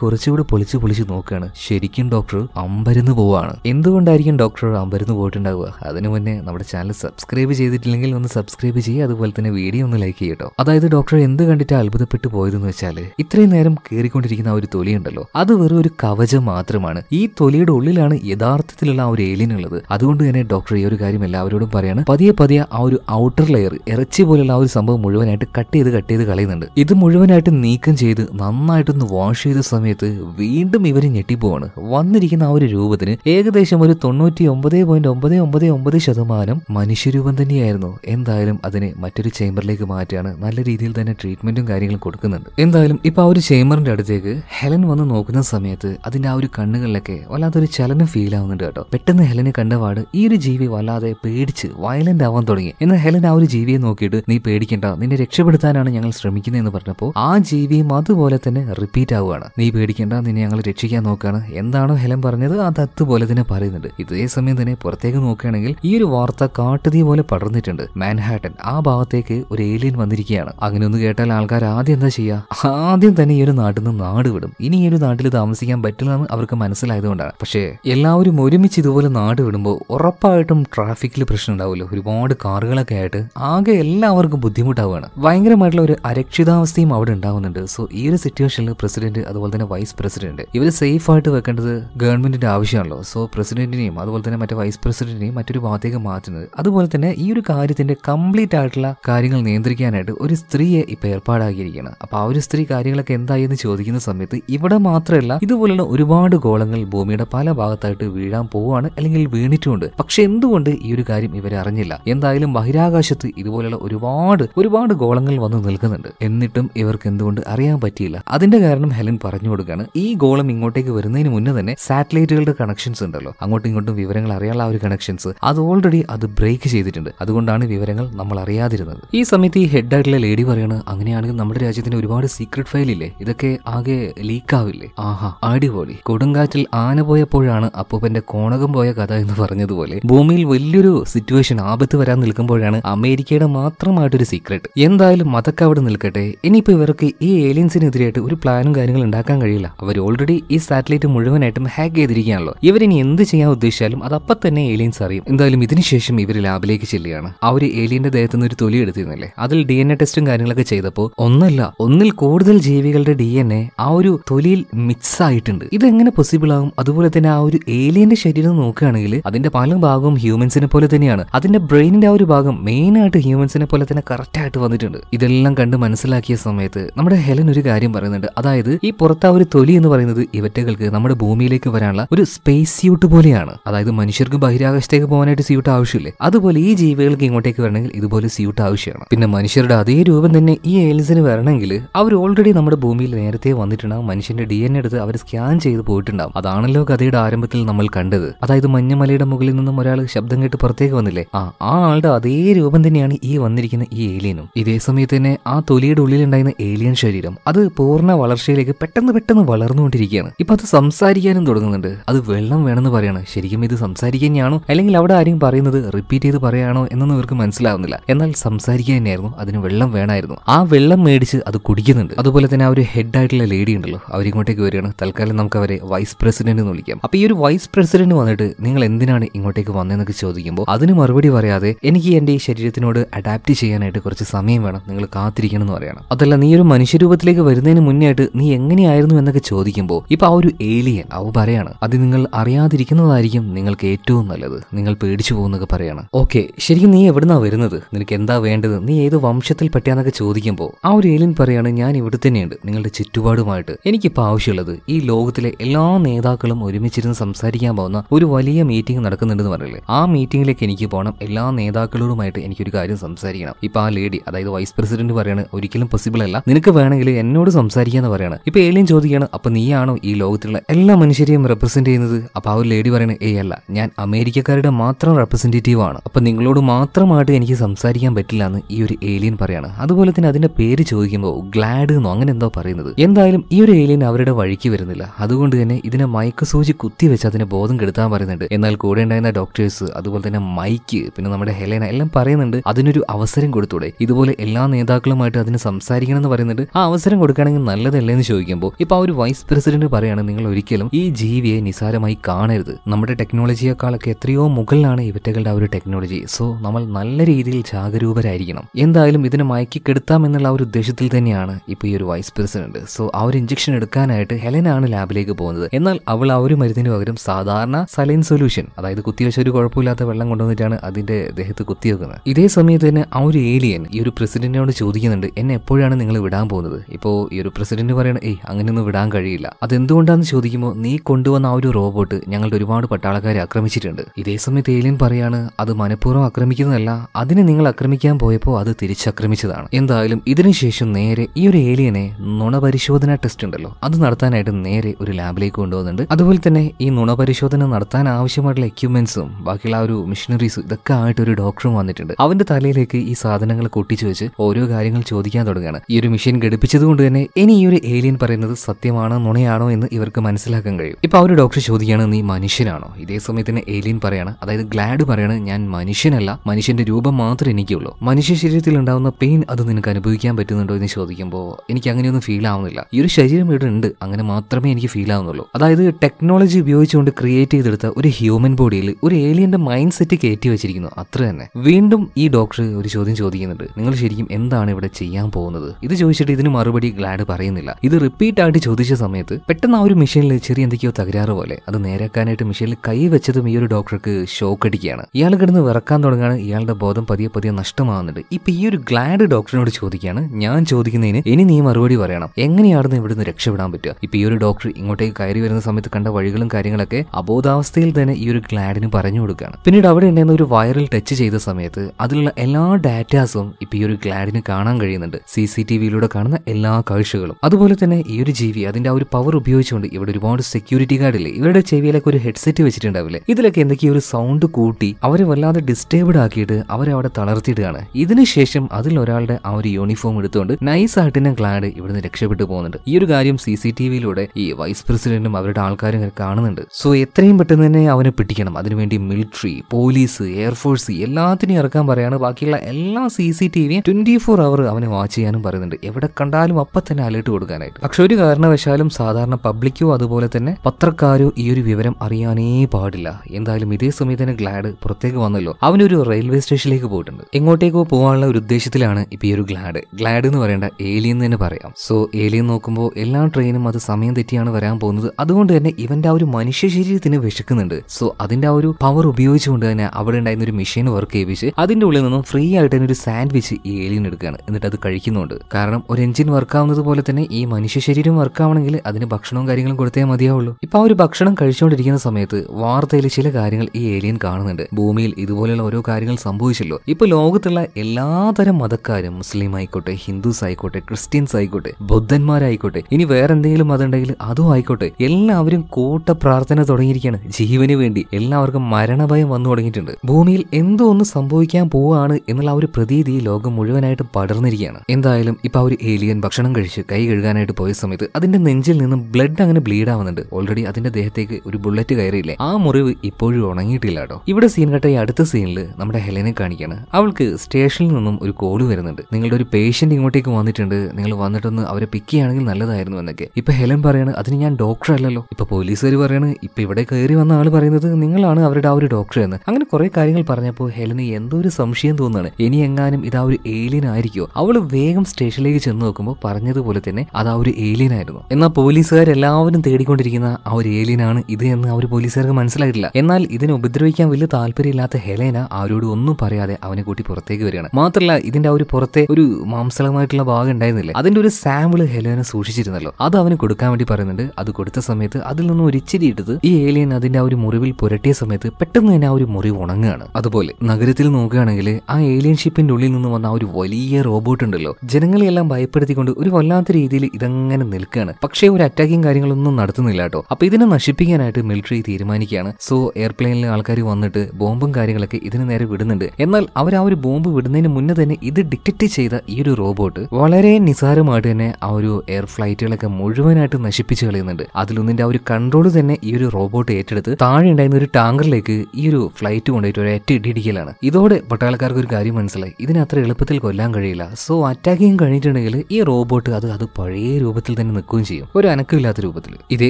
കുറച്ചുകൂടെ പൊളിച്ച് പൊളിച്ച് നോക്കുകയാണ് ശരിക്കും ഡോക്ടർ അമ്പരന്ന് പോവാണ് എന്തുകൊണ്ടായിരിക്കും ഡോക്ടർ അമ്പരന്ന് പോയിട്ടുണ്ടാവുക അതിനു മുന്നേ നമ്മുടെ ചാനൽ സബ്സ്ക്രൈബ് ചെയ്തിട്ടില്ലെങ്കിൽ ഒന്ന് സബ്സ്ക്രൈബ് ചെയ്യുക അതുപോലെ തന്നെ വീഡിയോ ഒന്ന് ലൈക്ക് ചെയ്യട്ടോ അതായത് ഡോക്ടർ എന്ത് കണ്ടിട്ട് അത്ഭുതപ്പെട്ടു പോയതെന്ന് വെച്ചാൽ ഇത്രയും നേരം കയറിക്കൊണ്ടിരിക്കുന്ന ആ ഒരു തൊലി ഉണ്ടല്ലോ അത് വെറും ഒരു കവചം മാത്രമാണ് ഈ തൊലിയുടെ ഉള്ളിലാണ് യഥാർത്ഥത്തിലുള്ള ആ ഒരു ഏലിയൻ ഉള്ളത് അതുകൊണ്ട് തന്നെ ഡോക്ടർ ഈ ഒരു കാര്യം എല്ലാവരോടും പറയാണ് പതിയെ പതിയെ ആ ഒരു ഔട്ടർ ലെയർ ഇറച്ചി പോലുള്ള ആ ഒരു സംഭവം മുഴുവനായിട്ട് കട്ട് ചെയ്ത് കട്ട് ചെയ്ത് കളയുന്നുണ്ട് ഇത് മുഴുവനായിട്ട് നീക്കം ചെയ്ത് നന്നായിട്ടൊന്ന് വാഷ് ചെയ്ത സമയത്ത് വീണ്ടും ഇവർ ഞെട്ടിപ്പോവാണ് വന്നിരിക്കുന്ന ആ ഒരു രൂപത്തിന് ഏകദേശം ഒരു തൊണ്ണൂറ്റി ഒമ്പത് പോയിന്റ് ഒമ്പത് ഒമ്പത് ഒമ്പത് ശതമാനം മനുഷ്യരൂപം തന്നെയായിരുന്നു എന്തായാലും അതിനെ മറ്റൊരു ചേംബറിലേക്ക് മാറ്റിയാണ് നല്ല രീതിയിൽ തന്നെ ട്രീറ്റ്മെന്റും കാര്യങ്ങളും കൊടുക്കുന്നുണ്ട് എന്തായാലും ഇപ്പൊ ആ ഒരു ചേംബറിന്റെ അടുത്തേക്ക് ഹെലൻ വന്ന് നോക്കുന്ന സമയത്ത് അതിന്റെ ആ ഒരു കണ്ണുകളിലൊക്കെ വല്ലാത്തൊരു ചലനം ഫീൽ ആവുന്നുണ്ട് കേട്ടോ പെട്ടെന്ന് ഹെലനെ കണ്ടപാട് ഈ ഒരു ജീവി വല്ലാതെ പേടിച്ച് വയലന്റ് ആവാൻ തുടങ്ങി എന്നാൽ ഹെലൻ ആ ഒരു ജീവിയെ നോക്കിയിട്ട് നീ പേടിക്കണ്ട നിന്നെ രക്ഷപ്പെടുത്താനാണ് ഞങ്ങൾ ശ്രമിക്കുന്നത് എന്ന് പറഞ്ഞപ്പോൾ ആ ജീവിയും അതുപോലെ തന്നെ റിപ്പീറ്റ് ആവുകയാണ് നീ പേടിക്കേണ്ട നിന്നെ ഞങ്ങൾ രക്ഷിക്കാൻ നോക്കുകയാണ് എന്താണോ ഹെലൻ പറഞ്ഞത് തത്ത് പോലെ തന്നെ പറയുന്നുണ്ട് ഇതേ സമയം തന്നെ പുറത്തേക്ക് നോക്കുകയാണെങ്കിൽ ഈ ഒരു വാർത്ത കാട്ടുതീ പോലെ പടർന്നിട്ടുണ്ട് മാൻഹാട്ടൻ ആ ഭാഗത്തേക്ക് ഒരു ഏലിയൻ വന്നിരിക്കുകയാണ് അങ്ങനെ ഒന്ന് കേട്ടാൽ ആൾക്കാർ ആദ്യം എന്താ ചെയ്യുക ആദ്യം തന്നെ ഈ ഒരു നാട്ടിൽ നിന്ന് നാട് വിടും ഇനി ഈ ഒരു നാട്ടിൽ താമസിക്കാൻ പറ്റില്ലെന്ന് അവർക്ക് മനസ്സിലായതുകൊണ്ടാണ് പക്ഷേ എല്ലാവരും ഒരുമിച്ച് ഇതുപോലെ നാട് വിടുമ്പോൾ ഉറപ്പായിട്ടും ട്രാഫിക്കിൽ പ്രശ്നം ഉണ്ടാവുമല്ലോ ഒരുപാട് കാറുകളൊക്കെ ആയിട്ട് ആകെ എല്ലാവർക്കും ബുദ്ധിമുട്ടാവുകയാണ് ഭയങ്കരമായിട്ടുള്ള ഒരു അരക്ഷിതാവസ്ഥയും അവിടെ ഉണ്ടാവുന്നുണ്ട് സോ ഈ ഒരു സിറ്റുവേഷനിൽ പ്രസിഡന്റ് പ്രസിഡന്റ് അതുപോലെ തന്നെ വൈസ് പ്രസിഡന്റ് ഇവർ സേഫ് ആയിട്ട് വെക്കേണ്ടത് ഗവൺമെന്റിന്റെ ആവശ്യമാണല്ലോ സോ പ്രസിഡന്റിനെയും അതുപോലെ തന്നെ മറ്റേ വൈസ് പ്രസിഡന്റിനെയും മറ്റൊരു ഭാഗത്തേക്ക് മാറ്റുന്നത് അതുപോലെ തന്നെ ഈ ഒരു കാര്യത്തിന്റെ കംപ്ലീറ്റ് ആയിട്ടുള്ള കാര്യങ്ങൾ നിയന്ത്രിക്കാനായിട്ട് ഒരു സ്ത്രീയെ ഇപ്പൊ ഏർപ്പാടാക്കിയിരിക്കുകയാണ് അപ്പൊ ആ ഒരു സ്ത്രീ കാര്യങ്ങളൊക്കെ എന്തായി എന്ന് ചോദിക്കുന്ന സമയത്ത് ഇവിടെ മാത്രമല്ല ഇതുപോലുള്ള ഒരുപാട് ഗോളങ്ങൾ ഭൂമിയുടെ പല ഭാഗത്തായിട്ട് വീഴാൻ പോവുകയാണ് അല്ലെങ്കിൽ വീണിട്ടുമുണ്ട് പക്ഷെ എന്തുകൊണ്ട് ഈ ഒരു കാര്യം ഇവർ അറിഞ്ഞില്ല എന്തായാലും ബഹിരാകാശത്ത് ഇതുപോലുള്ള ഒരുപാട് ഒരുപാട് ഗോളങ്ങൾ വന്ന് നിൽക്കുന്നുണ്ട് എന്നിട്ടും ഇവർക്ക് എന്തുകൊണ്ട് അറിയാൻ പറ്റിയില്ല അതിന്റെ കാരണം കാരണം ഹെലൻ പറഞ്ഞു കൊടുക്കുകയാണ് ഈ ഗോളം ഇങ്ങോട്ടേക്ക് വരുന്നതിന് മുന്നേ തന്നെ സാറ്റലൈറ്റുകളുടെ കണക്ഷൻസ് ഉണ്ടല്ലോ അങ്ങോട്ടും ഇങ്ങോട്ടും വിവരങ്ങൾ അറിയാനുള്ള ആ ഒരു കണക്ഷൻസ് അത് ഓൾറെഡി അത് ബ്രേക്ക് ചെയ്തിട്ടുണ്ട് അതുകൊണ്ടാണ് വിവരങ്ങൾ നമ്മൾ അറിയാതിരുന്നത് ഈ സമയത്ത് ഈ ഹെഡ് ആയിട്ടുള്ള ലേഡി പറയാണ് അങ്ങനെയാണെങ്കിൽ നമ്മുടെ രാജ്യത്തിന് ഒരുപാട് സീക്രട്ട് ഫയൽ ഇല്ലേ ഇതൊക്കെ ആകെ ലീക്ക് ആവില്ലേ ആഹാ അടിപൊളി കൊടുങ്കാറ്റിൽ ആന പോയപ്പോഴാണ് അപ്പൂപ്പന്റെ കോണകം പോയ കഥ എന്ന് പറഞ്ഞതുപോലെ ഭൂമിയിൽ വലിയൊരു സിറ്റുവേഷൻ ആപത്ത് വരാൻ നിൽക്കുമ്പോഴാണ് അമേരിക്കയുടെ മാത്രമായിട്ടൊരു സീക്രട്ട് എന്തായാലും അതൊക്കെ അവിടെ നിൽക്കട്ടെ ഇനിയിപ്പോ ഇവർക്ക് ഈ ഏലിയൻസിനെതിരായിട്ട് ഒരു പ്ലാനും യുദ്ധങ്ങളും കാര്യങ്ങൾ ഉണ്ടാക്കാൻ കഴിയില്ല അവർ ഓൾറെഡി ഈ സാറ്റലൈറ്റ് മുഴുവനായിട്ടും ഹാക്ക് ചെയ്തിരിക്കുകയാണല്ലോ ഇവരിനി എന്ത് ചെയ്യാൻ ഉദ്ദേശിച്ചാലും അത് അപ്പൊ തന്നെ ഏലിയൻസ് അറിയും എന്തായാലും ഇതിനുശേഷം ഇവർ ലാബിലേക്ക് ചെല്ലുകയാണ് ആ ഒരു ഏലിയന്റെ ദേഹത്തു നിന്ന് ഒരു തൊലി എടുത്തിരുന്നില്ലേ അതിൽ ഡി എൻ എ ടെസ്റ്റും കാര്യങ്ങളൊക്കെ ചെയ്തപ്പോൾ ഒന്നല്ല ഒന്നിൽ കൂടുതൽ ജീവികളുടെ ഡി എൻ എ ആ ഒരു തൊലിയിൽ മിക്സ് ആയിട്ടുണ്ട് ഇതെങ്ങനെ പോസിബിൾ ആകും അതുപോലെ തന്നെ ആ ഒരു ഏലിയന്റെ ശരീരം നോക്കുകയാണെങ്കിൽ അതിന്റെ പല ഭാഗവും ഹ്യൂമൻസിനെ പോലെ തന്നെയാണ് അതിന്റെ ബ്രെയിനിന്റെ ആ ഒരു ഭാഗം മെയിൻ ആയിട്ട് ഹ്യൂമൻസിനെ പോലെ തന്നെ കറക്റ്റ് ആയിട്ട് വന്നിട്ടുണ്ട് ഇതെല്ലാം കണ്ട് മനസ്സിലാക്കിയ സമയത്ത് നമ്മുടെ ഹെലൻ ഒരു കാര്യം പറയുന്നുണ്ട് അതായത് അതായത് ഈ ആ ഒരു തൊലി എന്ന് പറയുന്നത് ഇവറ്റകൾക്ക് നമ്മുടെ ഭൂമിയിലേക്ക് വരാനുള്ള ഒരു സ്പേസ് സ്യൂട്ട് പോലെയാണ് അതായത് മനുഷ്യർക്ക് ബഹിരാകാശത്തേക്ക് പോകാനായിട്ട് സ്യൂട്ട് ആവശ്യമില്ലേ അതുപോലെ ഈ ജീവികൾക്ക് ഇങ്ങോട്ടേക്ക് വരണമെങ്കിൽ ഇതുപോലെ സ്യൂട്ട് ആവശ്യമാണ് പിന്നെ മനുഷ്യരുടെ അതേ രൂപം തന്നെ ഈ ഏൽസിന് വരണമെങ്കിൽ അവർ ഓൾറെഡി നമ്മുടെ ഭൂമിയിൽ നേരത്തെ വന്നിട്ടുണ്ടാകും മനുഷ്യന്റെ ഡി എൻ എടുത്ത് അവർ സ്കാൻ ചെയ്ത് പോയിട്ടുണ്ടാകും അതാണല്ലോ കഥയുടെ ആരംഭത്തിൽ നമ്മൾ കണ്ടത് അതായത് മഞ്ഞമലയുടെ മുകളിൽ നിന്നും ഒരാൾ ശബ്ദം കേട്ട് പുറത്തേക്ക് വന്നില്ലേ ആ ആ ആളുടെ അതേ രൂപം തന്നെയാണ് ഈ വന്നിരിക്കുന്ന ഈ ഏലിയനും ഇതേ സമയത്ത് തന്നെ ആ തൊലിയുടെ ഉള്ളിലുണ്ടായിരുന്ന ഏലിയൻ ശരീരം അത് പൂർണ്ണ വളർച്ചയിൽ അവസ്ഥയിലേക്ക് പെട്ടെന്ന് പെട്ടെന്ന് വളർന്നുകൊണ്ടിരിക്കുകയാണ് ഇപ്പൊ അത് സംസാരിക്കാനും തുടങ്ങുന്നുണ്ട് അത് വെള്ളം വേണമെന്ന് പറയാണ് ശരിക്കും ഇത് സംസാരിക്കാനാണോ അല്ലെങ്കിൽ അവിടെ ആരും പറയുന്നത് റിപ്പീറ്റ് ചെയ്ത് പറയാണോ എന്നൊന്നും ഇവർക്ക് മനസ്സിലാവുന്നില്ല എന്നാൽ സംസാരിക്കാൻ തന്നെയായിരുന്നു അതിന് വെള്ളം വേണമായിരുന്നു ആ വെള്ളം മേടിച്ച് അത് കുടിക്കുന്നുണ്ട് അതുപോലെ തന്നെ ആ ഒരു ഹെഡ് ആയിട്ടുള്ള ലേഡി ഉണ്ടല്ലോ അവരിങ്ങോട്ടേക്ക് വരികയാണ് തൽക്കാലം നമുക്ക് അവരെ വൈസ് പ്രസിഡന്റ് എന്ന് വിളിക്കാം അപ്പൊ ഈ ഒരു വൈസ് പ്രസിഡന്റ് വന്നിട്ട് നിങ്ങൾ എന്തിനാണ് ഇങ്ങോട്ടേക്ക് വന്നതെന്നൊക്കെ ചോദിക്കുമ്പോൾ അതിന് മറുപടി പറയാതെ എനിക്ക് എന്റെ ഈ ശരീരത്തിനോട് അഡാപ്റ്റ് ചെയ്യാനായിട്ട് കുറച്ച് സമയം വേണം നിങ്ങൾ കാത്തിരിക്കണം എന്ന് പറയണം അതല്ല നീ ഒരു മനുഷ്യരൂപത്തിലേക്ക് വരുന്നതിന് മുന്നേ ആയിട്ട് നീ എങ്ങനെയായിരുന്നു എന്നൊക്കെ ചോദിക്കുമ്പോൾ ഇപ്പൊ ആ ഒരു ഏലിയൻ അവ പറയാണ് അത് നിങ്ങൾ അറിയാതിരിക്കുന്നതായിരിക്കും നിങ്ങൾക്ക് ഏറ്റവും നല്ലത് നിങ്ങൾ പേടിച്ചു പോകുന്നൊക്കെ പറയാണ് ഓക്കെ ശരിക്കും നീ എവിടുന്നാ വരുന്നത് നിനക്ക് എന്താ വേണ്ടത് നീ ഏത് വംശത്തിൽ പറ്റിയാന്നൊക്കെ ചോദിക്കുമ്പോൾ ആ ഒരു ഏലിയൻ പറയാണ് ഞാൻ ഇവിടെ തന്നെയുണ്ട് നിങ്ങളുടെ ചുറ്റുപാടുമായിട്ട് എനിക്കിപ്പോൾ ആവശ്യമുള്ളത് ഈ ലോകത്തിലെ എല്ലാ നേതാക്കളും ഒരുമിച്ചിരുന്ന് സംസാരിക്കാൻ പോകുന്ന ഒരു വലിയ മീറ്റിംഗ് നടക്കുന്നുണ്ടെന്ന് പറയില്ലേ ആ മീറ്റിംഗിലേക്ക് എനിക്ക് പോകണം എല്ലാ നേതാക്കളോടുമായിട്ട് എനിക്കൊരു കാര്യം സംസാരിക്കണം ഇപ്പൊ ആ ലേഡി അതായത് വൈസ് പ്രസിഡന്റ് പറയാണ് ഒരിക്കലും പോസിബിൾ അല്ല നിനക്ക് വേണമെങ്കിൽ എന്നോട് സംസാരിക്കാന്ന് പറയണം ചോദിക്കുകയാണ് ഇപ്പൊ ഏലിയൻ ചോദിക്കുകയാണ് അപ്പൊ നീയാണോ ഈ ലോകത്തിലുള്ള എല്ലാ മനുഷ്യരെയും റെപ്രസെന്റ് ചെയ്യുന്നത് അപ്പൊ ആ ഒരു ലേഡി പറയുന്നത് ഏ അല്ല ഞാൻ അമേരിക്കക്കാരുടെ മാത്രം റെപ്രസെന്റേറ്റീവ് ആണ് അപ്പൊ നിങ്ങളോട് മാത്രമായിട്ട് എനിക്ക് സംസാരിക്കാൻ പറ്റില്ല എന്ന് ഈ ഒരു ഏലിയൻ പറയാണ് അതുപോലെ തന്നെ അതിന്റെ പേര് ചോദിക്കുമ്പോൾ ഗ്ലാഡ് എന്നോ അങ്ങനെ എന്തോ പറയുന്നത് എന്തായാലും ഈ ഒരു ഏലിയൻ അവരുടെ വഴിക്ക് വരുന്നില്ല അതുകൊണ്ട് തന്നെ ഇതിനെ സൂചി കുത്തി വെച്ച് അതിനെ ബോധം കെടുത്താൻ പറയുന്നുണ്ട് എന്നാൽ കൂടെ ഉണ്ടായിരുന്ന ഡോക്ടേഴ്സ് അതുപോലെ തന്നെ മൈക്ക് പിന്നെ നമ്മുടെ ഹെലേന എല്ലാം പറയുന്നുണ്ട് അതിനൊരു അവസരം കൊടുത്തൂടെ ഇതുപോലെ എല്ലാ നേതാക്കളുമായിട്ട് അതിന് സംസാരിക്കണം എന്ന് പറയുന്നുണ്ട് ആ അവസരം കൊടുക്കുകയാണെങ്കിൽ നല്ലതല്ലേ എന്ന് ചോദിക്കുമ്പോൾ ഇപ്പോൾ ഒരു വൈസ് പ്രസിഡന്റ് പറയാണ് നിങ്ങൾ ഒരിക്കലും ഈ ജീവിയെ നിസാരമായി കാണരുത് നമ്മുടെ ടെക്നോളജിയെക്കാളൊക്കെ എത്രയോ മുകളിലാണ് ഇവറ്റകളുടെ ആ ഒരു ടെക്നോളജി സോ നമ്മൾ നല്ല രീതിയിൽ ജാഗരൂകരായിരിക്കണം എന്തായാലും ഇതിനെ മയക്കിക്കെടുത്താം എന്നുള്ള ആ ഒരു ഉദ്ദേശത്തിൽ തന്നെയാണ് ഇപ്പൊ ഈ ഒരു വൈസ് പ്രസിഡന്റ് സോ ആ ഒരു ഇഞ്ചക്ഷൻ എടുക്കാനായിട്ട് ഹെലനാണ് ലാബിലേക്ക് പോകുന്നത് എന്നാൽ അവൾ ആ ഒരു മരുന്നിന് പകരം സാധാരണ സലൈൻ സൊല്യൂഷൻ അതായത് കുത്തിവെച്ച ഒരു കുഴപ്പമില്ലാത്ത വെള്ളം കൊണ്ടുവന്നിട്ടാണ് അതിന്റെ ദേഹത്ത് കുത്തിവെക്കുന്നത് ഇതേ സമയത്ത് തന്നെ ആ ഒരു ഏലിയൻ ഈ ഒരു പ്രസിഡന്റിനോട് ചോദിക്കുന്നുണ്ട് എന്നെ എപ്പോഴാണ് നിങ്ങൾ വിടാൻ പോകുന്നത് ഇപ്പോൾ ഈ ഒരു പ്രസിഡന്റ് പറയുന്നത് പറയാണ് ഏയ് അങ്ങനെയൊന്നും വിടാൻ കഴിയില്ല അതെന്തുകൊണ്ടാന്ന് ചോദിക്കുമ്പോൾ നീ കൊണ്ടുവന്ന ആ ഒരു റോബോട്ട് ഞങ്ങളുടെ ഒരുപാട് പട്ടാളക്കാരെ ആക്രമിച്ചിട്ടുണ്ട് ഇതേ സമയത്ത് ഏലിയൻ പറയാണ് അത് മനഃപൂർവ്വം ആക്രമിക്കുന്നതല്ല അതിനെ നിങ്ങൾ ആക്രമിക്കാൻ പോയപ്പോൾ അത് തിരിച്ചാക്രമിച്ചതാണ് എന്തായാലും ഇതിനുശേഷം നേരെ ഈ ഒരു ഏലിയനെ നുണപരിശോധന ടെസ്റ്റ് ഉണ്ടല്ലോ അത് നടത്താനായിട്ട് നേരെ ഒരു ലാബിലേക്ക് കൊണ്ടുപോകുന്നുണ്ട് അതുപോലെ തന്നെ ഈ നുണപരിശോധന നടത്താൻ ആവശ്യമായിട്ടുള്ള എക്യുപ്മെന്റ്സും ബാക്കിയുള്ള ആ ഒരു മെഷീനറീസും ഇതൊക്കെ ആയിട്ട് ഒരു ഡോക്ടറും വന്നിട്ടുണ്ട് അവന്റെ തലയിലേക്ക് ഈ സാധനങ്ങൾ കൊട്ടിച്ചു വെച്ച് ഓരോ കാര്യങ്ങൾ ചോദിക്കാൻ തുടങ്ങുകയാണ് ഈ ഒരു മെഷീൻ ഘടിപ്പിച്ചത് കൊണ്ട് തന്നെ ഇനി ഈ ഒരു ഏലിയൻ പറയുന്നത് സത്യമാണോ നുണയാണോ എന്ന് ഇവർക്ക് മനസ്സിലാക്കാൻ കഴിയും ഇപ്പൊ അവര് ഡോക്ടർ ചോദിക്കുകയാണ് നീ മനുഷ്യനാണോ ഇതേ സമയത്തിന് ഏലിയൻ പറയാണ് അതായത് ഗ്ലാഡ് പറയാണ് ഞാൻ മനുഷ്യനല്ല മനുഷ്യന്റെ രൂപം മാത്രമേ എനിക്കുള്ളൂ മനുഷ്യ ശരീരത്തിൽ ഉണ്ടാവുന്ന പെയിൻ അത് നിനക്ക് അനുഭവിക്കാൻ പറ്റുന്നുണ്ടോ എന്ന് ചോദിക്കുമ്പോൾ എനിക്ക് അങ്ങനെയൊന്നും ഫീൽ ആവുന്നില്ല ഈ ഒരു ശരീരം ഇവിടെ ഉണ്ട് അങ്ങനെ മാത്രമേ എനിക്ക് ഫീൽ ആവുന്നുള്ളൂ അതായത് ടെക്നോളജി ഉപയോഗിച്ചുകൊണ്ട് ക്രിയേറ്റ് ചെയ്തെടുത്ത ഒരു ഹ്യൂമൻ ബോഡിയിൽ ഒരു ഏലിയന്റെ മൈൻഡ് സെറ്റ് കയറ്റി വെച്ചിരിക്കുന്നു അത്ര തന്നെ വീണ്ടും ഈ ഡോക്ടർ ഒരു ചോദ്യം ചോദിക്കുന്നുണ്ട് നിങ്ങൾ ശരിക്കും എന്താണ് ഇവിടെ ചെയ്യാൻ പോകുന്നത് ഇത് ചോദിച്ചിട്ട് ഇതിന് മറുപടി ഗ്ലാഡ് പറയുന്നില്ല ഇത് റിപ്പീറ്റ് ആയിട്ട് ചോദിച്ച സമയത്ത് പെട്ടെന്ന് ആ ഒരു മെഷീനിൽ ചെറിയ എന്തൊക്കെയോ തകരാറ് പോലെ അത് നേരാക്കാനായിട്ട് മെഷീനിൽ കൈ വെച്ചതും ഈ ഒരു ഡോക്ടർക്ക് ഷോക്ക് അടിക്കുകയാണ് ഇയാൾ കിടന്ന് വിറക്കാൻ തുടങ്ങാണ് ഇയാളുടെ ബോധം പതിയെ പതിയെ നഷ്ടമാകുന്നുണ്ട് ഇപ്പൊ ഈ ഒരു ഗ്ലാഡ് ഡോക്ടറിനോട് ചോദിക്കുകയാണ് ഞാൻ ചോദിക്കുന്നതിന് ഇനി നീ മറുപടി പറയണം എങ്ങനെയാണെന്ന് ഇവിടുന്ന് രക്ഷപ്പെടാൻ പറ്റുക ഇപ്പൊ ഈ ഒരു ഡോക്ടർ ഇങ്ങോട്ടേക്ക് കയറി വരുന്ന സമയത്ത് കണ്ട വഴികളും കാര്യങ്ങളൊക്കെ അബോധാവസ്ഥയിൽ തന്നെ ഈ ഒരു ഗ്ലാഡിന് പറഞ്ഞു കൊടുക്കുകയാണ് പിന്നീട് അവിടെ ഉണ്ടായിരുന്ന ഒരു വയറിൽ ടച്ച് ചെയ്ത സമയത്ത് അതിലുള്ള എല്ലാ ഡാറ്റാസും ഇപ്പൊ ഈ ഒരു ഗ്ലാഡിന് കാണാൻ കഴിയുന്നുണ്ട് സി സി ടി വിയിലൂടെ കാണുന്ന എല്ലാ കാഴ്ചകളും അതുപോലെ അതുപോലെ തന്നെ ഈ ഒരു ജീവി അതിന്റെ ആ ഒരു പവർ ഉപയോഗിച്ചുകൊണ്ട് ഇവിടെ ഒരുപാട് സെക്യൂരിറ്റി ഗാർഡ് ഇല്ലേ ഇവരുടെ ചെവിയിലൊക്കെ ഒരു ഹെഡ്സെറ്റ് വെച്ചിട്ടുണ്ടാവില്ലേ ഇതിലൊക്കെ എന്തൊക്കെയോ ഒരു സൗണ്ട് കൂട്ടി അവരെ വല്ലാതെ ഡിസ്റ്റേബ്ഡ് ആക്കിയിട്ട് അവരെ അവിടെ തളർത്തിയിട്ടാണ് ഇതിനുശേഷം അതിൽ ഒരാളുടെ ആ ഒരു യൂണിഫോം എടുത്തുകൊണ്ട് നൈസ് ആയിട്ട് തന്നെ ക്ലാഡ് ഇവിടുന്ന് രക്ഷപ്പെട്ടു പോകുന്നുണ്ട് ഈ ഒരു കാര്യം സി സി ടി വിയിലൂടെ ഈ വൈസ് പ്രസിഡന്റും അവരുടെ ആൾക്കാരും കാണുന്നുണ്ട് സോ എത്രയും പെട്ടെന്ന് തന്നെ അവനെ പിടിക്കണം അതിനുവേണ്ടി മിലിറ്ററി പോലീസ് എയർഫോഴ്സ് എല്ലാത്തിനും ഇറക്കാൻ പറയാണ് ബാക്കിയുള്ള എല്ലാ സി സി ടി വിയും ട്വന്റി ഫോർ അവർ അവനെ വാച്ച് ചെയ്യാനും പറയുന്നുണ്ട് എവിടെ കണ്ടാലും അപ്പം തന്നെ അലേർട്ട് കൊടുക്കാൻ അറിയാനായിട്ട് പക്ഷെ ഒരു കാരണവശാലും സാധാരണ പബ്ലിക്കോ അതുപോലെ തന്നെ പത്രക്കാരോ ഈ ഒരു വിവരം അറിയാനേ പാടില്ല എന്തായാലും ഇതേ സമയത്ത് തന്നെ ഗ്ലാഡ് പുറത്തേക്ക് വന്നല്ലോ അവനൊരു റെയിൽവേ സ്റ്റേഷനിലേക്ക് പോയിട്ടുണ്ട് എങ്ങോട്ടേക്കോ പോകാനുള്ള ഒരു ഉദ്ദേശത്തിലാണ് ഇപ്പൊ ഈ ഒരു ഗ്ലാഡ് ഗ്ലാഡ് എന്ന് പറയേണ്ട ഏലിയൻ തന്നെ പറയാം സോ ഏലിയൻ നോക്കുമ്പോൾ എല്ലാ ട്രെയിനും അത് സമയം തെറ്റിയാണ് വരാൻ പോകുന്നത് അതുകൊണ്ട് തന്നെ ഇവന്റെ ആ ഒരു മനുഷ്യ ശരീരത്തിന് വിശക്കുന്നുണ്ട് സോ അതിന്റെ ആ ഒരു പവർ ഉപയോഗിച്ചുകൊണ്ട് തന്നെ അവിടെ ഉണ്ടായിരുന്ന ഒരു മെഷീൻ വർക്ക് ചെയ്യിപ്പിച്ച് അതിന്റെ ഉള്ളിൽ നിന്നും ഫ്രീ ആയിട്ട് തന്നെ ഒരു സാൻഡ്വിച്ച് ഈ ഏലിയൻ എടുക്കുകയാണ് എന്നിട്ട് അത് കഴിക്കുന്നുണ്ട് കാരണം ഒരു എഞ്ചിൻ വർക്കാവുന്നത് പോലെ തന്നെ ഈ മനുഷ്യ ശരീരം വർക്കാവണമെങ്കിൽ അതിന് ഭക്ഷണവും കാര്യങ്ങളും കൊടുത്തേ മതിയാവുള്ളൂ ഇപ്പൊ ആ ഒരു ഭക്ഷണം കഴിച്ചുകൊണ്ടിരിക്കുന്ന സമയത്ത് വാർത്തയിൽ ചില കാര്യങ്ങൾ ഈ ഏലിയൻ കാണുന്നുണ്ട് ഭൂമിയിൽ ഇതുപോലെയുള്ള ഓരോ കാര്യങ്ങൾ സംഭവിച്ചല്ലോ ഇപ്പൊ ലോകത്തുള്ള എല്ലാതരം മതക്കാരും മുസ്ലിം ആയിക്കോട്ടെ ഹിന്ദുസ് ആയിക്കോട്ടെ ക്രിസ്ത്യൻസ് ആയിക്കോട്ടെ ബുദ്ധന്മാരായിക്കോട്ടെ ഇനി വേറെ എന്തെങ്കിലും മതമുണ്ടെങ്കിൽ അതും ആയിക്കോട്ടെ എല്ലാവരും കൂട്ട പ്രാർത്ഥന തുടങ്ങിയിരിക്കുകയാണ് ജീവന് വേണ്ടി എല്ലാവർക്കും മരണഭയം വന്നു തുടങ്ങിയിട്ടുണ്ട് ഭൂമിയിൽ എന്തോ ഒന്ന് സംഭവിക്കാൻ പോവുകയാണ് എന്നുള്ള ആ ഒരു പ്രതീതി ലോകം മുഴുവനായിട്ട് പടർന്നിരിക്കുകയാണ് എന്തായാലും ഇപ്പൊ ആ ഒരു ഏലിയൻ ഭക്ഷണം കഴിച്ച് കൈ കഴുകാനായിട്ട് എടുക്കാനായിട്ട് പോയ സമയത്ത് അതിന്റെ നെഞ്ചിൽ നിന്നും ബ്ലഡ് അങ്ങനെ ബ്ലീഡ് ആവുന്നുണ്ട് ഓൾറെഡി അതിന്റെ ദേഹത്തേക്ക് ഒരു ബുള്ളറ്റ് കയറിയില്ലേ ആ മുറിവ് ഇപ്പോഴും ഉണങ്ങിയിട്ടില്ല കേട്ടോ ഇവിടെ സീൻ കട്ട ഈ അടുത്ത സീനിൽ നമ്മുടെ ഹെലനെ കാണിക്കാണ് അവൾക്ക് സ്റ്റേഷനിൽ നിന്നും ഒരു കോൾ വരുന്നുണ്ട് നിങ്ങളുടെ ഒരു പേഷ്യന്റ് ഇങ്ങോട്ടേക്ക് വന്നിട്ടുണ്ട് നിങ്ങൾ വന്നിട്ടൊന്ന് അവരെ പിക്ക് ചെയ്യുകയാണെങ്കിൽ നല്ലതായിരുന്നു എന്നൊക്കെ ഇപ്പൊ ഹെലൻ പറയാണ് അതിന് ഞാൻ ഡോക്ടർ അല്ലല്ലോ ഇപ്പൊ പോലീസുകാർ പറയാണ് ഇപ്പൊ ഇവിടെ കയറി വന്ന ആൾ പറയുന്നത് നിങ്ങളാണ് അവരുടെ ആ ഒരു ഡോക്ടർ എന്ന് അങ്ങനെ കുറെ കാര്യങ്ങൾ പറഞ്ഞപ്പോൾ ഹെലന് എന്തോ ഒരു സംശയം തോന്നുന്നതാണ് ഇനി എങ്ങാനും ഇത് ആ ഒരു ഏലിയൻ ആയിരിക്കുമോ അവൾ വേഗം സ്റ്റേഷനിലേക്ക് ചെന്ന് നോക്കുമ്പോൾ പറഞ്ഞതുപോലെ തന്നെ അത് ആ ആ ഒരു ഏലിയനായിരുന്നു എന്നാൽ എല്ലാവരും തേടിക്കൊണ്ടിരിക്കുന്ന ആ ഒരു ഏലിയനാണ് ഇത് എന്ന് ആ ഒരു പോലീസുകാർക്ക് മനസ്സിലായിട്ടില്ല എന്നാൽ ഇതിനെ ഉപദ്രവിക്കാൻ വലിയ താല്പര്യമില്ലാത്ത ഹെലേന അവരോട് ഒന്നും പറയാതെ അവനെ കൂട്ടി പുറത്തേക്ക് വരികയാണ് മാത്രമല്ല ഇതിന്റെ ആ ഒരു പുറത്തെ ഒരു മാംസളമായിട്ടുള്ള ഭാഗം ഉണ്ടായിരുന്നില്ലേ അതിന്റെ ഒരു സാമ്പിൾ ഹെലേന സൂക്ഷിച്ചിരുന്നല്ലോ അത് അവന് കൊടുക്കാൻ വേണ്ടി പറയുന്നുണ്ട് അത് കൊടുത്ത സമയത്ത് അതിൽ നിന്നും ഒരു ഇച്ചിരി ഇട്ടത് ഈ ഏലിയൻ അതിന്റെ ആ ഒരു മുറിവിൽ പുരട്ടിയ സമയത്ത് പെട്ടെന്ന് തന്നെ ആ ഒരു മുറിവ് ഉണങ്ങുകയാണ് അതുപോലെ നഗരത്തിൽ നോക്കുകയാണെങ്കിൽ ആ ഏലിയൻ ഷിപ്പിന്റെ ഉള്ളിൽ നിന്ന് വന്ന ആ ഒരു വലിയ റോബോട്ട് ഉണ്ടല്ലോ ജനങ്ങളെല്ലാം ഭയപ്പെടുത്തിക്കൊണ്ട് ഒരു വല്ലാത്ത രീതിയിൽ ഇത് ഇതങ്ങനെ നിൽക്കുകയാണ് പക്ഷേ ഒരു അറ്റാക്കിങ് കാര്യങ്ങളൊന്നും നടത്തുന്നില്ല കേട്ടോ അപ്പോൾ ഇതിനെ നശിപ്പിക്കാനായിട്ട് മിലിറ്ററി തീരുമാനിക്കുകയാണ് സോ എയർപ്ലെയിനിൽ ആൾക്കാർ വന്നിട്ട് ബോംബും കാര്യങ്ങളൊക്കെ ഇതിന് നേരെ വിടുന്നുണ്ട് എന്നാൽ അവർ ആ ഒരു ബോംബ് വിടുന്നതിന് മുന്നേ തന്നെ ഇത് ഡിറ്റക്ട് ചെയ്ത ഈ ഒരു റോബോട്ട് വളരെ നിസാരമായിട്ട് തന്നെ ആ ഒരു എയർ ഫ്ലൈറ്റുകളൊക്കെ മുഴുവനായിട്ട് നശിപ്പിച്ച് കളയുന്നുണ്ട് അതിലൊന്നിന്റെ ആ ഒരു കൺട്രോൾ തന്നെ ഈ ഒരു റോബോട്ട് ഏറ്റെടുത്ത് താഴെ ഉണ്ടായിരുന്ന ഒരു ടാങ്കറിലേക്ക് ഈ ഒരു ഫ്ലൈറ്റ് കൊണ്ടുപോയിട്ട് ഒരു ഒറ്റ ഇടിയിടിക്കലാണ് ഇതോടെ പട്ടാളക്കാർക്ക് ഒരു കാര്യം മനസ്സിലായി ഇതിനത്ര എളുപ്പത്തിൽ കൊല്ലാൻ കഴിയില്ല സോ അറ്റാക്കിങ് കഴിഞ്ഞിട്ടുണ്ടെങ്കിൽ ഈ റോബോട്ട് അത് അത് പഴയ രൂപത്തിൽ തന്നെ നിൽക്കുകയും ചെയ്യും ഒരു അനക്കമില്ലാത്ത രൂപത്തിൽ ഇതേ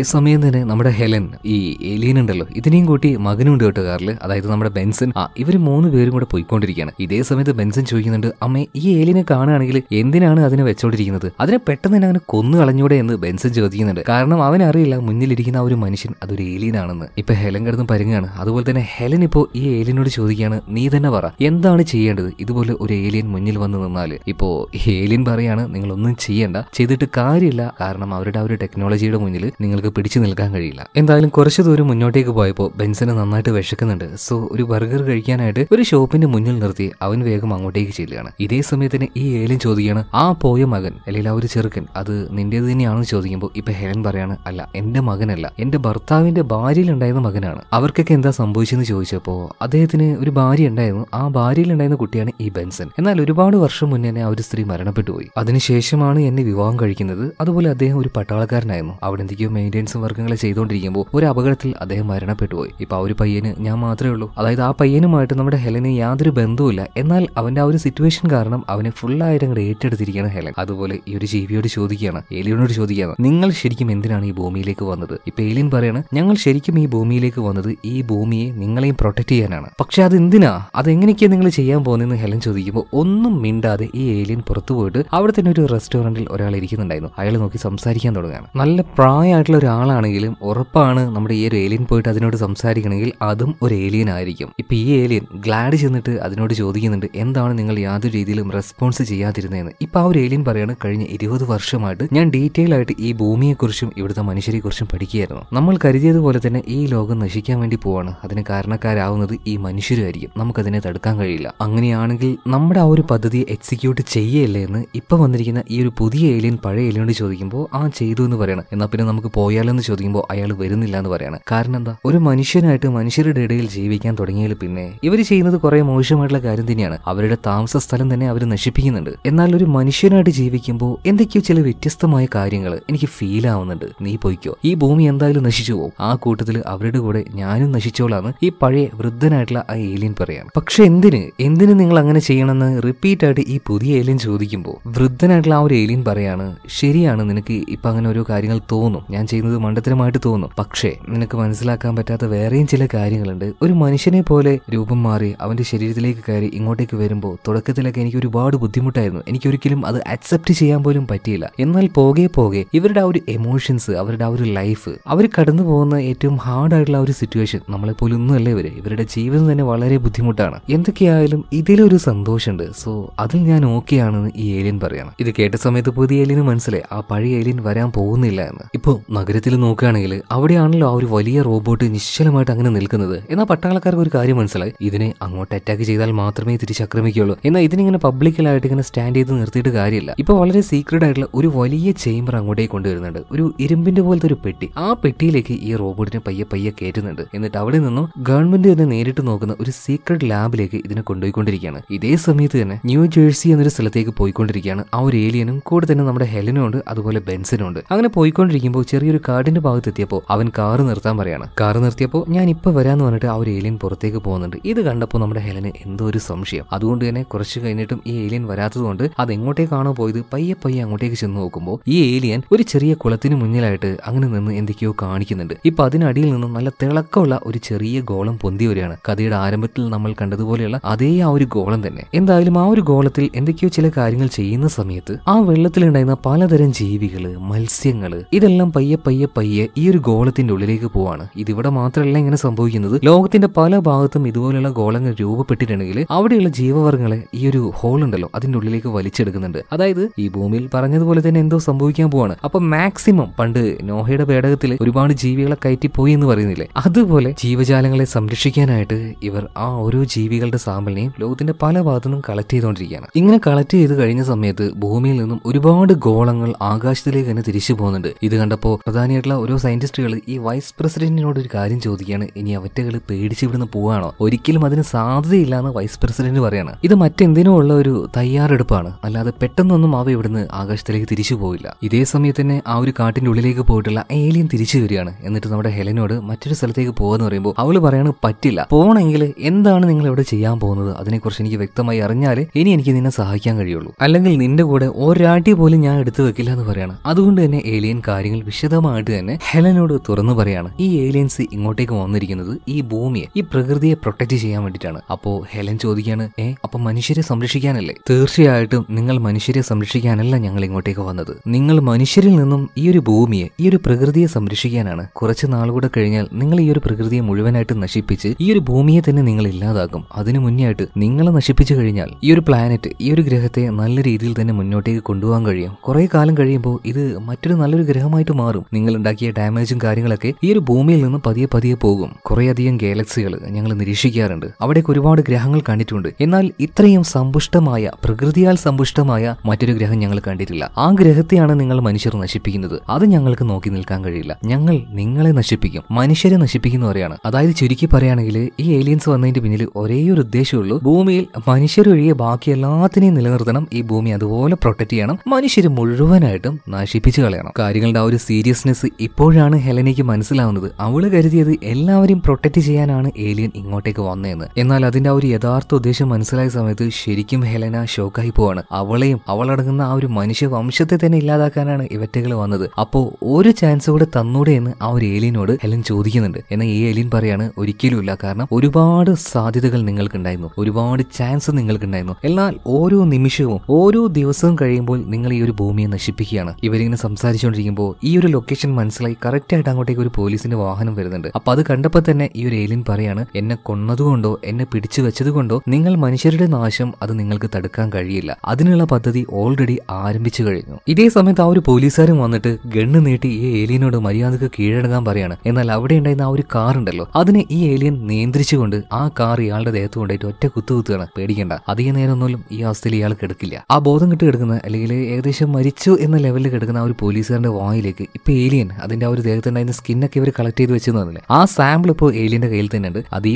സമയം തന്നെ നമ്മുടെ ഹെലൻ ഈ എലിയൻ ഉണ്ടല്ലോ ഇതിനെയും കൂട്ടി ഉണ്ട് കേട്ടോ കാറിൽ അതായത് നമ്മുടെ ബെൻസൻ ആ ഇവർ മൂന്ന് പേരും കൂടെ പോയിക്കൊണ്ടിരിക്കുകയാണ് ഇതേ സമയത്ത് ബെൻസൻ ചോദിക്കുന്നുണ്ട് അമ്മേ ഈ ഏലിനെ കാണുകയാണെങ്കിൽ എന്തിനാണ് അതിനെ വെച്ചോണ്ടിരിക്കുന്നത് അതിനെ പെട്ടെന്ന് തന്നെ അങ്ങനെ കൊന്നു കളഞ്ഞൂടെ എന്ന് ബെൻസൻ ചോദിക്കുന്നുണ്ട് കാരണം അവനറിയില്ല മുന്നിലിരിക്കുന്ന ആ ഒരു മനുഷ്യൻ അതൊരു ഏലിയനാണെന്ന് ഇപ്പൊ ഹെലൻ കിടന്ന് പരുങ്ങാണ് അതുപോലെ തന്നെ ഹെലൻ ഇപ്പോ ഈ ഏലിയനോട് ചോദിക്കുകയാണ് നീ തന്നെ പറ എന്താണ് ചെയ്യേണ്ടത് ഇതുപോലെ ഒരു ഏലിയൻ മുന്നിൽ വന്ന് നിന്നാൽ ഇപ്പോ ഏലിയൻ പറയാണ് നിങ്ങളൊന്നും ചെയ്യേണ്ട ചെയ്തിട്ട് കാര്യമില്ല കാരണം അവരുടെ ആ ഒരു ടെക്നോളജിയുടെ മുന്നിൽ നിങ്ങൾക്ക് പിടിച്ചു നിൽക്കാൻ കഴിയില്ല എന്തായാലും കുറച്ച് ദൂരം മുന്നോട്ടേക്ക് പോയപ്പോൾ ബെൻസിന് നന്നായിട്ട് വിശക്കുന്നുണ്ട് സോ ഒരു ബർഗർ കഴിക്കാനായിട്ട് ഒരു ഷോപ്പിന്റെ മുന്നിൽ നിർത്തി അവൻ വേഗം അങ്ങോട്ടേക്ക് ചെല്ലുകയാണ് ഇതേ സമയത്തിന് ഈ ഏലിൻ ചോദിക്കുകയാണ് ആ പോയ മകൻ അല്ലെങ്കിൽ ആ ഒരു ചെറുക്കൻ അത് നിന്റേത് തന്നെയാണെന്ന് ചോദിക്കുമ്പോൾ ഇപ്പൊ ഹെലൻ പറയാണ് അല്ല എന്റെ മകനല്ല എന്റെ ഭർത്താവിന്റെ ഉണ്ടായിരുന്ന മകനാണ് അവർക്കൊക്കെ എന്താ സംഭവിച്ചെന്ന് ചോദിച്ചപ്പോൾ അദ്ദേഹത്തിന് ഒരു ഭാര്യ ഉണ്ടായിരുന്നു ആ ഉണ്ടായിരുന്ന കുട്ടിയാണ് ഈ ബെൻസൺ എന്നാൽ ഒരുപാട് വർഷം മുന്നേ തന്നെ ആ ഒരു സ്ത്രീ മരണപ്പെട്ടു പോയി അതിനുശേഷമാണ് എന്നെ വിവാഹം കഴിക്കുന്നത് പറയുന്നത് അതുപോലെ അദ്ദേഹം ഒരു പട്ടാളക്കാരനായിരുന്നു അവിടെ എന്തൊക്കെയോ മെയിൻ്റെനൻസും വർക്കുകൾ ചെയ്തുകൊണ്ടിരിക്കുമ്പോൾ ഒരു അപകടത്തിൽ അദ്ദേഹം മരണപ്പെട്ടു പോയി ഇപ്പൊ ആ ഒരു പയ്യന് ഞാൻ മാത്രമേ ഉള്ളൂ അതായത് ആ പയ്യനുമായിട്ട് നമ്മുടെ ഹെലന് യാതൊരു ബന്ധവുമില്ല എന്നാൽ അവന്റെ ആ ഒരു സിറ്റുവേഷൻ കാരണം അവനെ ഫുള്ളായിട്ട് അങ്ങോട്ട് ഏറ്റെടുത്തിരിക്കുകയാണ് ഹെലൻ അതുപോലെ ഈ ഒരു ജീവിയോട് ചോദിക്കുകയാണ് ഏലിയനോട് ചോദിക്കുകയാണ് നിങ്ങൾ ശരിക്കും എന്തിനാണ് ഈ ഭൂമിയിലേക്ക് വന്നത് ഇപ്പൊ ഏലിയൻ പറയാണ് ഞങ്ങൾ ശരിക്കും ഈ ഭൂമിയിലേക്ക് വന്നത് ഈ ഭൂമിയെ നിങ്ങളെയും പ്രൊട്ടക്ട് ചെയ്യാനാണ് പക്ഷെ അത് എന്തിനാ അതെങ്ങനെയൊക്കെയാ നിങ്ങൾ ചെയ്യാൻ പോകുന്നതെന്ന് ഹെലൻ ചോദിക്കുമ്പോൾ ഒന്നും മിണ്ടാതെ ഈ ഏലിയൻ പുറത്തു പോയിട്ട് അവിടെ തന്നെ ഒരു റെസ്റ്റോറന്റിൽ ഒരാൾ ഇരിക്കുന്നുണ്ടായിരുന്നു ഉണ്ടായിരുന്നു അയാൾ നോക്കി സംസാരിക്കാൻ തുടങ്ങുകയാണ് നല്ല പ്രായമായിട്ടുള്ള ഒരാളാണെങ്കിലും ഉറപ്പാണ് നമ്മുടെ ഈ ഒരു ഏലിയൻ പോയിട്ട് അതിനോട് സംസാരിക്കണമെങ്കിൽ അതും ഒരു ഏലിയൻ ആയിരിക്കും ഇപ്പൊ ഈ ഏലിയൻ ഗ്ലാഡ് ചെന്നിട്ട് അതിനോട് ചോദിക്കുന്നുണ്ട് എന്താണ് നിങ്ങൾ യാതൊരു രീതിയിലും റെസ്പോൺസ് ചെയ്യാതിരുന്നതെന്ന് ഇപ്പൊ ആ ഒരു ഏലിയൻ പറയാണ് കഴിഞ്ഞ ഇരുപത് വർഷമായിട്ട് ഞാൻ ഡീറ്റെയിൽ ആയിട്ട് ഈ ഭൂമിയെക്കുറിച്ചും ഇവിടുത്തെ മനുഷ്യരെക്കുറിച്ചും പഠിക്കുകയായിരുന്നു നമ്മൾ കരുതിയതുപോലെ തന്നെ ഈ ലോകം നശിക്കാൻ വേണ്ടി പോവാണ് അതിന് കാരണക്കാരാവുന്നത് ഈ മനുഷ്യരുമായിരിക്കും നമുക്കതിനെ തടുക്കാൻ കഴിയില്ല അങ്ങനെയാണെങ്കിൽ നമ്മുടെ ആ ഒരു പദ്ധതി എക്സിക്യൂട്ട് ചെയ്യല്ലേ എന്ന് ഇപ്പൊ വന്നിരിക്കുന്ന ഈ ഒരു പുതിയ ഏലിയൻ പഴയ ചെല്ലുകൊണ്ട് ചോദിക്കുമ്പോൾ ആ ചെയ്തു എന്ന് പറയണം എന്നാൽ പിന്നെ നമുക്ക് പോയാലെന്ന് ചോദിക്കുമ്പോൾ അയാൾ വരുന്നില്ല എന്ന് പറയാണ് കാരണം എന്താ ഒരു മനുഷ്യനായിട്ട് മനുഷ്യരുടെ ഇടയിൽ ജീവിക്കാൻ തുടങ്ങിയതിൽ പിന്നെ ഇവർ ചെയ്യുന്നത് കുറെ മോശമായിട്ടുള്ള കാര്യം തന്നെയാണ് അവരുടെ താമസ സ്ഥലം തന്നെ അവർ നശിപ്പിക്കുന്നുണ്ട് എന്നാൽ ഒരു മനുഷ്യനായിട്ട് ജീവിക്കുമ്പോൾ എന്തൊക്കെയോ ചില വ്യത്യസ്തമായ കാര്യങ്ങൾ എനിക്ക് ഫീൽ ആവുന്നുണ്ട് നീ പോയിക്കോ ഈ ഭൂമി എന്തായാലും നശിച്ചു പോകും ആ കൂട്ടത്തിൽ അവരുടെ കൂടെ ഞാനും നശിച്ചോളാന്ന് ഈ പഴയ വൃദ്ധനായിട്ടുള്ള ആ ഏലിയൻ പറയാണ് പക്ഷെ എന്തിന് എന്തിന് നിങ്ങൾ അങ്ങനെ ചെയ്യണമെന്ന് റിപ്പീറ്റ് ആയിട്ട് ഈ പുതിയ ഏലിയൻ ചോദിക്കുമ്പോൾ വൃദ്ധനായിട്ടുള്ള ആ ഒരു ഏലിയൻ പറയാണ് ശരിയാണ് നിനക്ക് ഇപ്പം അങ്ങനെ ഓരോ കാര്യങ്ങൾ തോന്നും ഞാൻ ചെയ്യുന്നത് മണ്ടത്തരമായിട്ട് തോന്നും പക്ഷേ നിനക്ക് മനസ്സിലാക്കാൻ പറ്റാത്ത വേറെയും ചില കാര്യങ്ങളുണ്ട് ഒരു മനുഷ്യനെ പോലെ രൂപം മാറി അവൻ്റെ ശരീരത്തിലേക്ക് കയറി ഇങ്ങോട്ടേക്ക് വരുമ്പോൾ തുടക്കത്തിലൊക്കെ എനിക്ക് ഒരുപാട് ബുദ്ധിമുട്ടായിരുന്നു എനിക്കൊരിക്കലും അത് അക്സെപ്റ്റ് ചെയ്യാൻ പോലും പറ്റിയില്ല എന്നാൽ പോകെ പോകെ ഇവരുടെ ആ ഒരു എമോഷൻസ് അവരുടെ ആ ഒരു ലൈഫ് അവർ കടന്നു പോകുന്ന ഏറ്റവും ഹാർഡായിട്ടുള്ള ഒരു സിറ്റുവേഷൻ നമ്മളെപ്പോലെ ഒന്നുമല്ല ഇവർ ഇവരുടെ ജീവിതം തന്നെ വളരെ ബുദ്ധിമുട്ടാണ് എന്തൊക്കെയായാലും ഇതിലൊരു സന്തോഷമുണ്ട് സോ അതിൽ ഞാൻ ഓക്കെ ആണെന്ന് ഈ ഏലിയൻ പറയണം ഇത് കേട്ട സമയത്ത് പുതിയ ഏലിയന് മനസ്സിലായി മനസ്സിലെ ആ പഴയ എലിൻ വരാൻ പോകുന്നില്ല എന്ന് ഇപ്പോൾ നഗരത്തിൽ നോക്കുകയാണെങ്കിൽ അവിടെയാണല്ലോ ആ ഒരു വലിയ റോബോട്ട് നിശ്ചലമായിട്ട് അങ്ങനെ നിൽക്കുന്നത് എന്നാൽ പട്ടാളക്കാർക്ക് ഒരു കാര്യം മനസ്സിലായി ഇതിനെ അങ്ങോട്ട് അറ്റാക്ക് ചെയ്താൽ മാത്രമേ തിരിച്ചാക്രമിക്കുകയുള്ളൂ എന്നാൽ ഇതിനിങ്ങനെ പബ്ലിക്കലായിട്ട് ഇങ്ങനെ സ്റ്റാൻഡ് ചെയ്ത് നിർത്തിയിട്ട് കാര്യമില്ല ഇപ്പോൾ വളരെ സീക്രട്ട് ആയിട്ടുള്ള ഒരു വലിയ ചേംബർ അങ്ങോട്ടേക്ക് കൊണ്ടുവരുന്നുണ്ട് ഒരു ഇരുമ്പിന്റെ പോലത്തെ ഒരു പെട്ടി ആ പെട്ടിയിലേക്ക് ഈ റോബോട്ടിനെ പയ്യെ പയ്യെ കയറ്റുന്നുണ്ട് എന്നിട്ട് അവിടെ നിന്നും ഗവൺമെന്റ് തന്നെ നേരിട്ട് നോക്കുന്ന ഒരു സീക്രട്ട് ലാബിലേക്ക് ഇതിനെ കൊണ്ടുപോയിക്കൊണ്ടിരിക്കുകയാണ് ഇതേ സമയത്ത് തന്നെ ന്യൂ ജേഴ്സി എന്നൊരു സ്ഥലത്തേക്ക് പോയിക്കൊണ്ടിരിക്കുകയാണ് ആ ഒരു ഏലിയനും കൂടെ തന്നെ നമ്മുടെ ഹെലനും ഉണ്ട് അതുപോലെ ബെൻസിനും ഉണ്ട് അങ്ങനെ പോയിക്കൊണ്ടിരിക്കുമ്പോൾ ചെറിയൊരു കാടിന്റെ ഭാഗത്ത് എത്തിയപ്പോൾ അവൻ കാറ് നിർത്താൻ പറയാണ് കാറ് നിർത്തിയപ്പോൾ ഞാൻ ഇപ്പൊ വരാന്ന് പറഞ്ഞിട്ട് ആ ഒരു ഏലിയൻ പുറത്തേക്ക് പോകുന്നുണ്ട് ഇത് കണ്ടപ്പോൾ നമ്മുടെ ഹെലന് എന്തോ ഒരു സംശയം അതുകൊണ്ട് തന്നെ കുറച്ച് കഴിഞ്ഞിട്ടും ഈ ഏലിയൻ വരാത്തതുകൊണ്ട് അത് എങ്ങോട്ടേക്കാണോ പോയത് പയ്യെ പയ്യെ അങ്ങോട്ടേക്ക് ചെന്ന് നോക്കുമ്പോൾ ഈ ഏലിയൻ ഒരു ചെറിയ കുളത്തിന് മുന്നിലായിട്ട് അങ്ങനെ നിന്ന് എന്തൊക്കെയോ കാണിക്കുന്നുണ്ട് ഇപ്പൊ അതിനടിയിൽ നിന്നും നല്ല തിളക്കമുള്ള ഒരു ചെറിയ ഗോളം പൊന്തി വരികയാണ് കഥയുടെ ആരംഭത്തിൽ നമ്മൾ കണ്ടതുപോലെയുള്ള അതേ ആ ഒരു ഗോളം തന്നെ എന്തായാലും ആ ഒരു ഗോളത്തിൽ എന്തൊക്കെയോ ചില കാര്യങ്ങൾ ചെയ്യുന്ന സമയത്ത് ആ വെള്ളത്തിലുണ്ടായിരുന്ന പല പലതരം ജീവികൾ മത്സ്യങ്ങൾ ഇതെല്ലാം പയ്യെ പയ്യെ പയ്യെ ഈ ഒരു ഗോളത്തിന്റെ ഉള്ളിലേക്ക് പോവാണ് ഇതിവിടെ മാത്രമല്ല ഇങ്ങനെ സംഭവിക്കുന്നത് ലോകത്തിന്റെ പല ഭാഗത്തും ഇതുപോലെയുള്ള ഗോളങ്ങൾ രൂപപ്പെട്ടിട്ടുണ്ടെങ്കിൽ അവിടെയുള്ള ജീവവർഗങ്ങളെ ഈ ഒരു ഹോൾ ഉണ്ടല്ലോ അതിന്റെ ഉള്ളിലേക്ക് വലിച്ചെടുക്കുന്നുണ്ട് അതായത് ഈ ഭൂമിയിൽ പറഞ്ഞതുപോലെ തന്നെ എന്തോ സംഭവിക്കാൻ പോവാണ് അപ്പൊ മാക്സിമം പണ്ട് നോഹയുടെ പേടകത്തിൽ ഒരുപാട് ജീവികളെ കയറ്റി പോയി എന്ന് പറയുന്നില്ലേ അതുപോലെ ജീവജാലങ്ങളെ സംരക്ഷിക്കാനായിട്ട് ഇവർ ആ ഓരോ ജീവികളുടെ സാമ്പിളിനെയും ലോകത്തിന്റെ പല ഭാഗത്തു നിന്നും കളക്ട് ചെയ്തുകൊണ്ടിരിക്കുകയാണ് ഇങ്ങനെ കളക്ട് ചെയ്ത് കഴിഞ്ഞ സമയത്ത് ഭൂമിയിൽ നിന്നും ഒരുപാട് ഗോളങ്ങൾ സ്ഫോടനങ്ങൾ ആകാശത്തിലേക്ക് തന്നെ തിരിച്ചു പോകുന്നുണ്ട് ഇത് കണ്ടപ്പോൾ പ്രധാനമായിട്ടുള്ള ഓരോ സയന്റിസ്റ്റുകൾ ഈ വൈസ് പ്രസിഡന്റിനോട് ഒരു കാര്യം ചോദിക്കുകയാണ് ഇനി അവറ്റകൾ പേടിച്ച് ഇവിടുന്ന് പോവാണോ ഒരിക്കലും അതിന് സാധ്യതയില്ല എന്ന് വൈസ് പ്രസിഡന്റ് പറയാണ് ഇത് മറ്റെന്തിനോ ഉള്ള ഒരു തയ്യാറെടുപ്പാണ് അല്ലാതെ പെട്ടെന്നൊന്നും അവ ഇവിടുന്ന് ആകാശത്തിലേക്ക് തിരിച്ചു പോവില്ല ഇതേ സമയത്ത് തന്നെ ആ ഒരു കാട്ടിന്റെ ഉള്ളിലേക്ക് പോയിട്ടുള്ള ഏലിയൻ തിരിച്ചു വരികയാണ് എന്നിട്ട് നമ്മുടെ ഹെലനോട് മറ്റൊരു സ്ഥലത്തേക്ക് പോകാന്ന് പറയുമ്പോൾ അവള് പറയാണ് പറ്റില്ല പോകണമെങ്കിൽ എന്താണ് നിങ്ങൾ ഇവിടെ ചെയ്യാൻ പോകുന്നത് അതിനെക്കുറിച്ച് എനിക്ക് വ്യക്തമായി അറിഞ്ഞാൽ ഇനി എനിക്ക് നിന്നെ സഹായിക്കാൻ കഴിയുള്ളൂ അല്ലെങ്കിൽ നിന്റെ കൂടെ ഒരാട്ടി പോലും ഞാൻ എടുത്ത് വെക്കില്ല എന്ന് പറയാണ് അതുകൊണ്ട് തന്നെ ഏലിയൻ കാര്യങ്ങൾ വിശദമായിട്ട് തന്നെ ഹെലനോട് തുറന്നു പറയാണ് ഈ ഏലിയൻസ് ഇങ്ങോട്ടേക്ക് വന്നിരിക്കുന്നത് ഈ ഭൂമിയെ ഈ പ്രകൃതിയെ പ്രൊട്ടക്ട് ചെയ്യാൻ വേണ്ടിയിട്ടാണ് അപ്പോ ഹെലൻ ചോദിക്കുകയാണ് ഏ അപ്പൊ മനുഷ്യരെ സംരക്ഷിക്കാനല്ലേ തീർച്ചയായിട്ടും നിങ്ങൾ മനുഷ്യരെ സംരക്ഷിക്കാനല്ല ഞങ്ങൾ ഇങ്ങോട്ടേക്ക് വന്നത് നിങ്ങൾ മനുഷ്യരിൽ നിന്നും ഈ ഒരു ഭൂമിയെ ഈ ഒരു പ്രകൃതിയെ സംരക്ഷിക്കാനാണ് കുറച്ച് നാളുകൂടെ കഴിഞ്ഞാൽ നിങ്ങൾ ഈ ഒരു പ്രകൃതിയെ മുഴുവനായിട്ട് നശിപ്പിച്ച് ഈ ഒരു ഭൂമിയെ തന്നെ നിങ്ങൾ ഇല്ലാതാക്കും അതിനു മുന്നേയായിട്ട് ആയിട്ട് നിങ്ങളെ നശിപ്പിച്ചു കഴിഞ്ഞാൽ ഈ ഒരു പ്ലാനറ്റ് ഈ ഒരു ഗ്രഹത്തെ നല്ല രീതിയിൽ തന്നെ മുന്നോട്ടേക്ക് കൊണ്ടുപോകാൻ കഴിയും കുറെ കാലം കഴിയുമ്പോൾ ഇത് മറ്റൊരു നല്ലൊരു ഗ്രഹമായിട്ട് മാറും നിങ്ങൾ ഉണ്ടാക്കിയ ഡാമേജും കാര്യങ്ങളൊക്കെ ഈ ഒരു ഭൂമിയിൽ നിന്ന് പതിയെ പതിയെ പോകും കുറേയധികം ഗാലക്സികൾ ഞങ്ങൾ നിരീക്ഷിക്കാറുണ്ട് അവിടേക്ക് ഒരുപാട് ഗ്രഹങ്ങൾ കണ്ടിട്ടുണ്ട് എന്നാൽ ഇത്രയും സമ്പുഷ്ടമായ പ്രകൃതിയാൽ സമ്പുഷ്ടമായ മറ്റൊരു ഗ്രഹം ഞങ്ങൾ കണ്ടിട്ടില്ല ആ ഗ്രഹത്തെയാണ് നിങ്ങൾ മനുഷ്യർ നശിപ്പിക്കുന്നത് അത് ഞങ്ങൾക്ക് നോക്കി നിൽക്കാൻ കഴിയില്ല ഞങ്ങൾ നിങ്ങളെ നശിപ്പിക്കും മനുഷ്യരെ നശിപ്പിക്കുന്നവരെയാണ് അതായത് ചുരുക്കി പറയുകയാണെങ്കിൽ ഈ ഏലിയൻസ് വന്നതിന്റെ പിന്നിൽ ഒരേ ഒരു ഉദ്ദേശമുള്ളൂ ഭൂമിയിൽ മനുഷ്യരൊഴികെ ബാക്കി എല്ലാത്തിനെയും നിലനിർത്തണം ഈ ഭൂമി അതുപോലെ പ്രൊട്ടക്ട് ചെയ്യണം മനുഷ്യർ മുഴുവൻ മുഴുവനായിട്ടും നശിപ്പിച്ചു കളയണം കാര്യങ്ങളുടെ ആ ഒരു സീരിയസ്നെസ് ഇപ്പോഴാണ് ഹെലനയ്ക്ക് മനസ്സിലാവുന്നത് അവള് കരുതിയത് എല്ലാവരും പ്രൊട്ടക്ട് ചെയ്യാനാണ് ഏലിയൻ ഇങ്ങോട്ടേക്ക് വന്നതെന്ന് എന്നാൽ അതിന്റെ ആ ഒരു യഥാർത്ഥ ഉദ്ദേശം മനസ്സിലായ സമയത്ത് ശരിക്കും ഹെലന ഷോക്കായി പോവാണ് അവളെയും അവളടങ്ങുന്ന ആ ഒരു മനുഷ്യ വംശത്തെ തന്നെ ഇല്ലാതാക്കാനാണ് ഇവറ്റകൾ വന്നത് അപ്പോ ഒരു ചാൻസ് കൂടെ തന്നൂടെ എന്ന് ആ ഒരു ഏലിയനോട് ഹെലൻ ചോദിക്കുന്നുണ്ട് എന്നാൽ ഈ ഏലിയൻ പറയാണ് ഒരിക്കലുമില്ല കാരണം ഒരുപാട് സാധ്യതകൾ നിങ്ങൾക്കുണ്ടായിരുന്നു ഒരുപാട് ചാൻസ് നിങ്ങൾക്കുണ്ടായിരുന്നു എന്നാൽ ഓരോ നിമിഷവും ഓരോ ദിവസവും കഴിയുമ്പോൾ നിങ്ങൾ ഈ ഒരു ഭൂമിയെ നശിപ്പിക്കുകയാണ് ഇവരിങ്ങനെ സംസാരിച്ചുകൊണ്ടിരിക്കുമ്പോൾ ഈ ഒരു ലൊക്കേഷൻ മനസ്സിലായി കറക്റ്റ് ആയിട്ട് അങ്ങോട്ടേക്ക് ഒരു പോലീസിന്റെ വാഹനം വരുന്നുണ്ട് അപ്പൊ അത് കണ്ടപ്പോൾ തന്നെ ഈ ഒരു ഏലിയൻ പറയാണ് എന്നെ കൊന്നതുകൊണ്ടോ എന്നെ പിടിച്ചു വെച്ചതുകൊണ്ടോ നിങ്ങൾ മനുഷ്യരുടെ നാശം അത് നിങ്ങൾക്ക് തടുക്കാൻ കഴിയില്ല അതിനുള്ള പദ്ധതി ഓൾറെഡി ആരംഭിച്ചു കഴിഞ്ഞു ഇതേ സമയത്ത് ആ ഒരു പോലീസുകാരും വന്നിട്ട് ഗണ്ണ് നീട്ടി ഈ ഏലിയനോട് മര്യാദക്ക് കീഴടങ്ങാൻ പറയാണ് എന്നാൽ അവിടെ ഉണ്ടായിരുന്ന ആ ഒരു കാർ ഉണ്ടല്ലോ അതിനെ ഈ ഏലിയൻ നിയന്ത്രിച്ചുകൊണ്ട് ആ കാർ ഇയാളുടെ ദേഹത്ത് കൊണ്ടായിട്ട് ഒറ്റ കുത്തുകുത്തുകയാണ് പേടിക്കേണ്ട അധികം നേരമൊന്നും ഈ അവസ്ഥയിൽ ഇയാൾ കിടക്കില്ല ആ ബോധം കിട്ടി കിടക്കുന്ന അല്ലെങ്കിൽ ഏകദേശം മരിച്ച മരിച്ചു എന്ന ലെവലിൽ കിടക്കുന്ന ആ ഒരു പോലീസുകാരൻ്റെ വായിലേക്ക് ഇപ്പൊ ഏലിയൻ അതിന്റെ ആ ഒരു ദേഹത്തുണ്ടായിരുന്ന സ്കിന്നൊക്കെ ഇവർ കളക്ട് ചെയ്ത് വെച്ചു പറഞ്ഞില്ലേ ആ സാമ്പിൾ ഇപ്പോൾ ഏലിയന്റെ കയ്യിൽ തന്നെ ഉണ്ട് അത് ഈ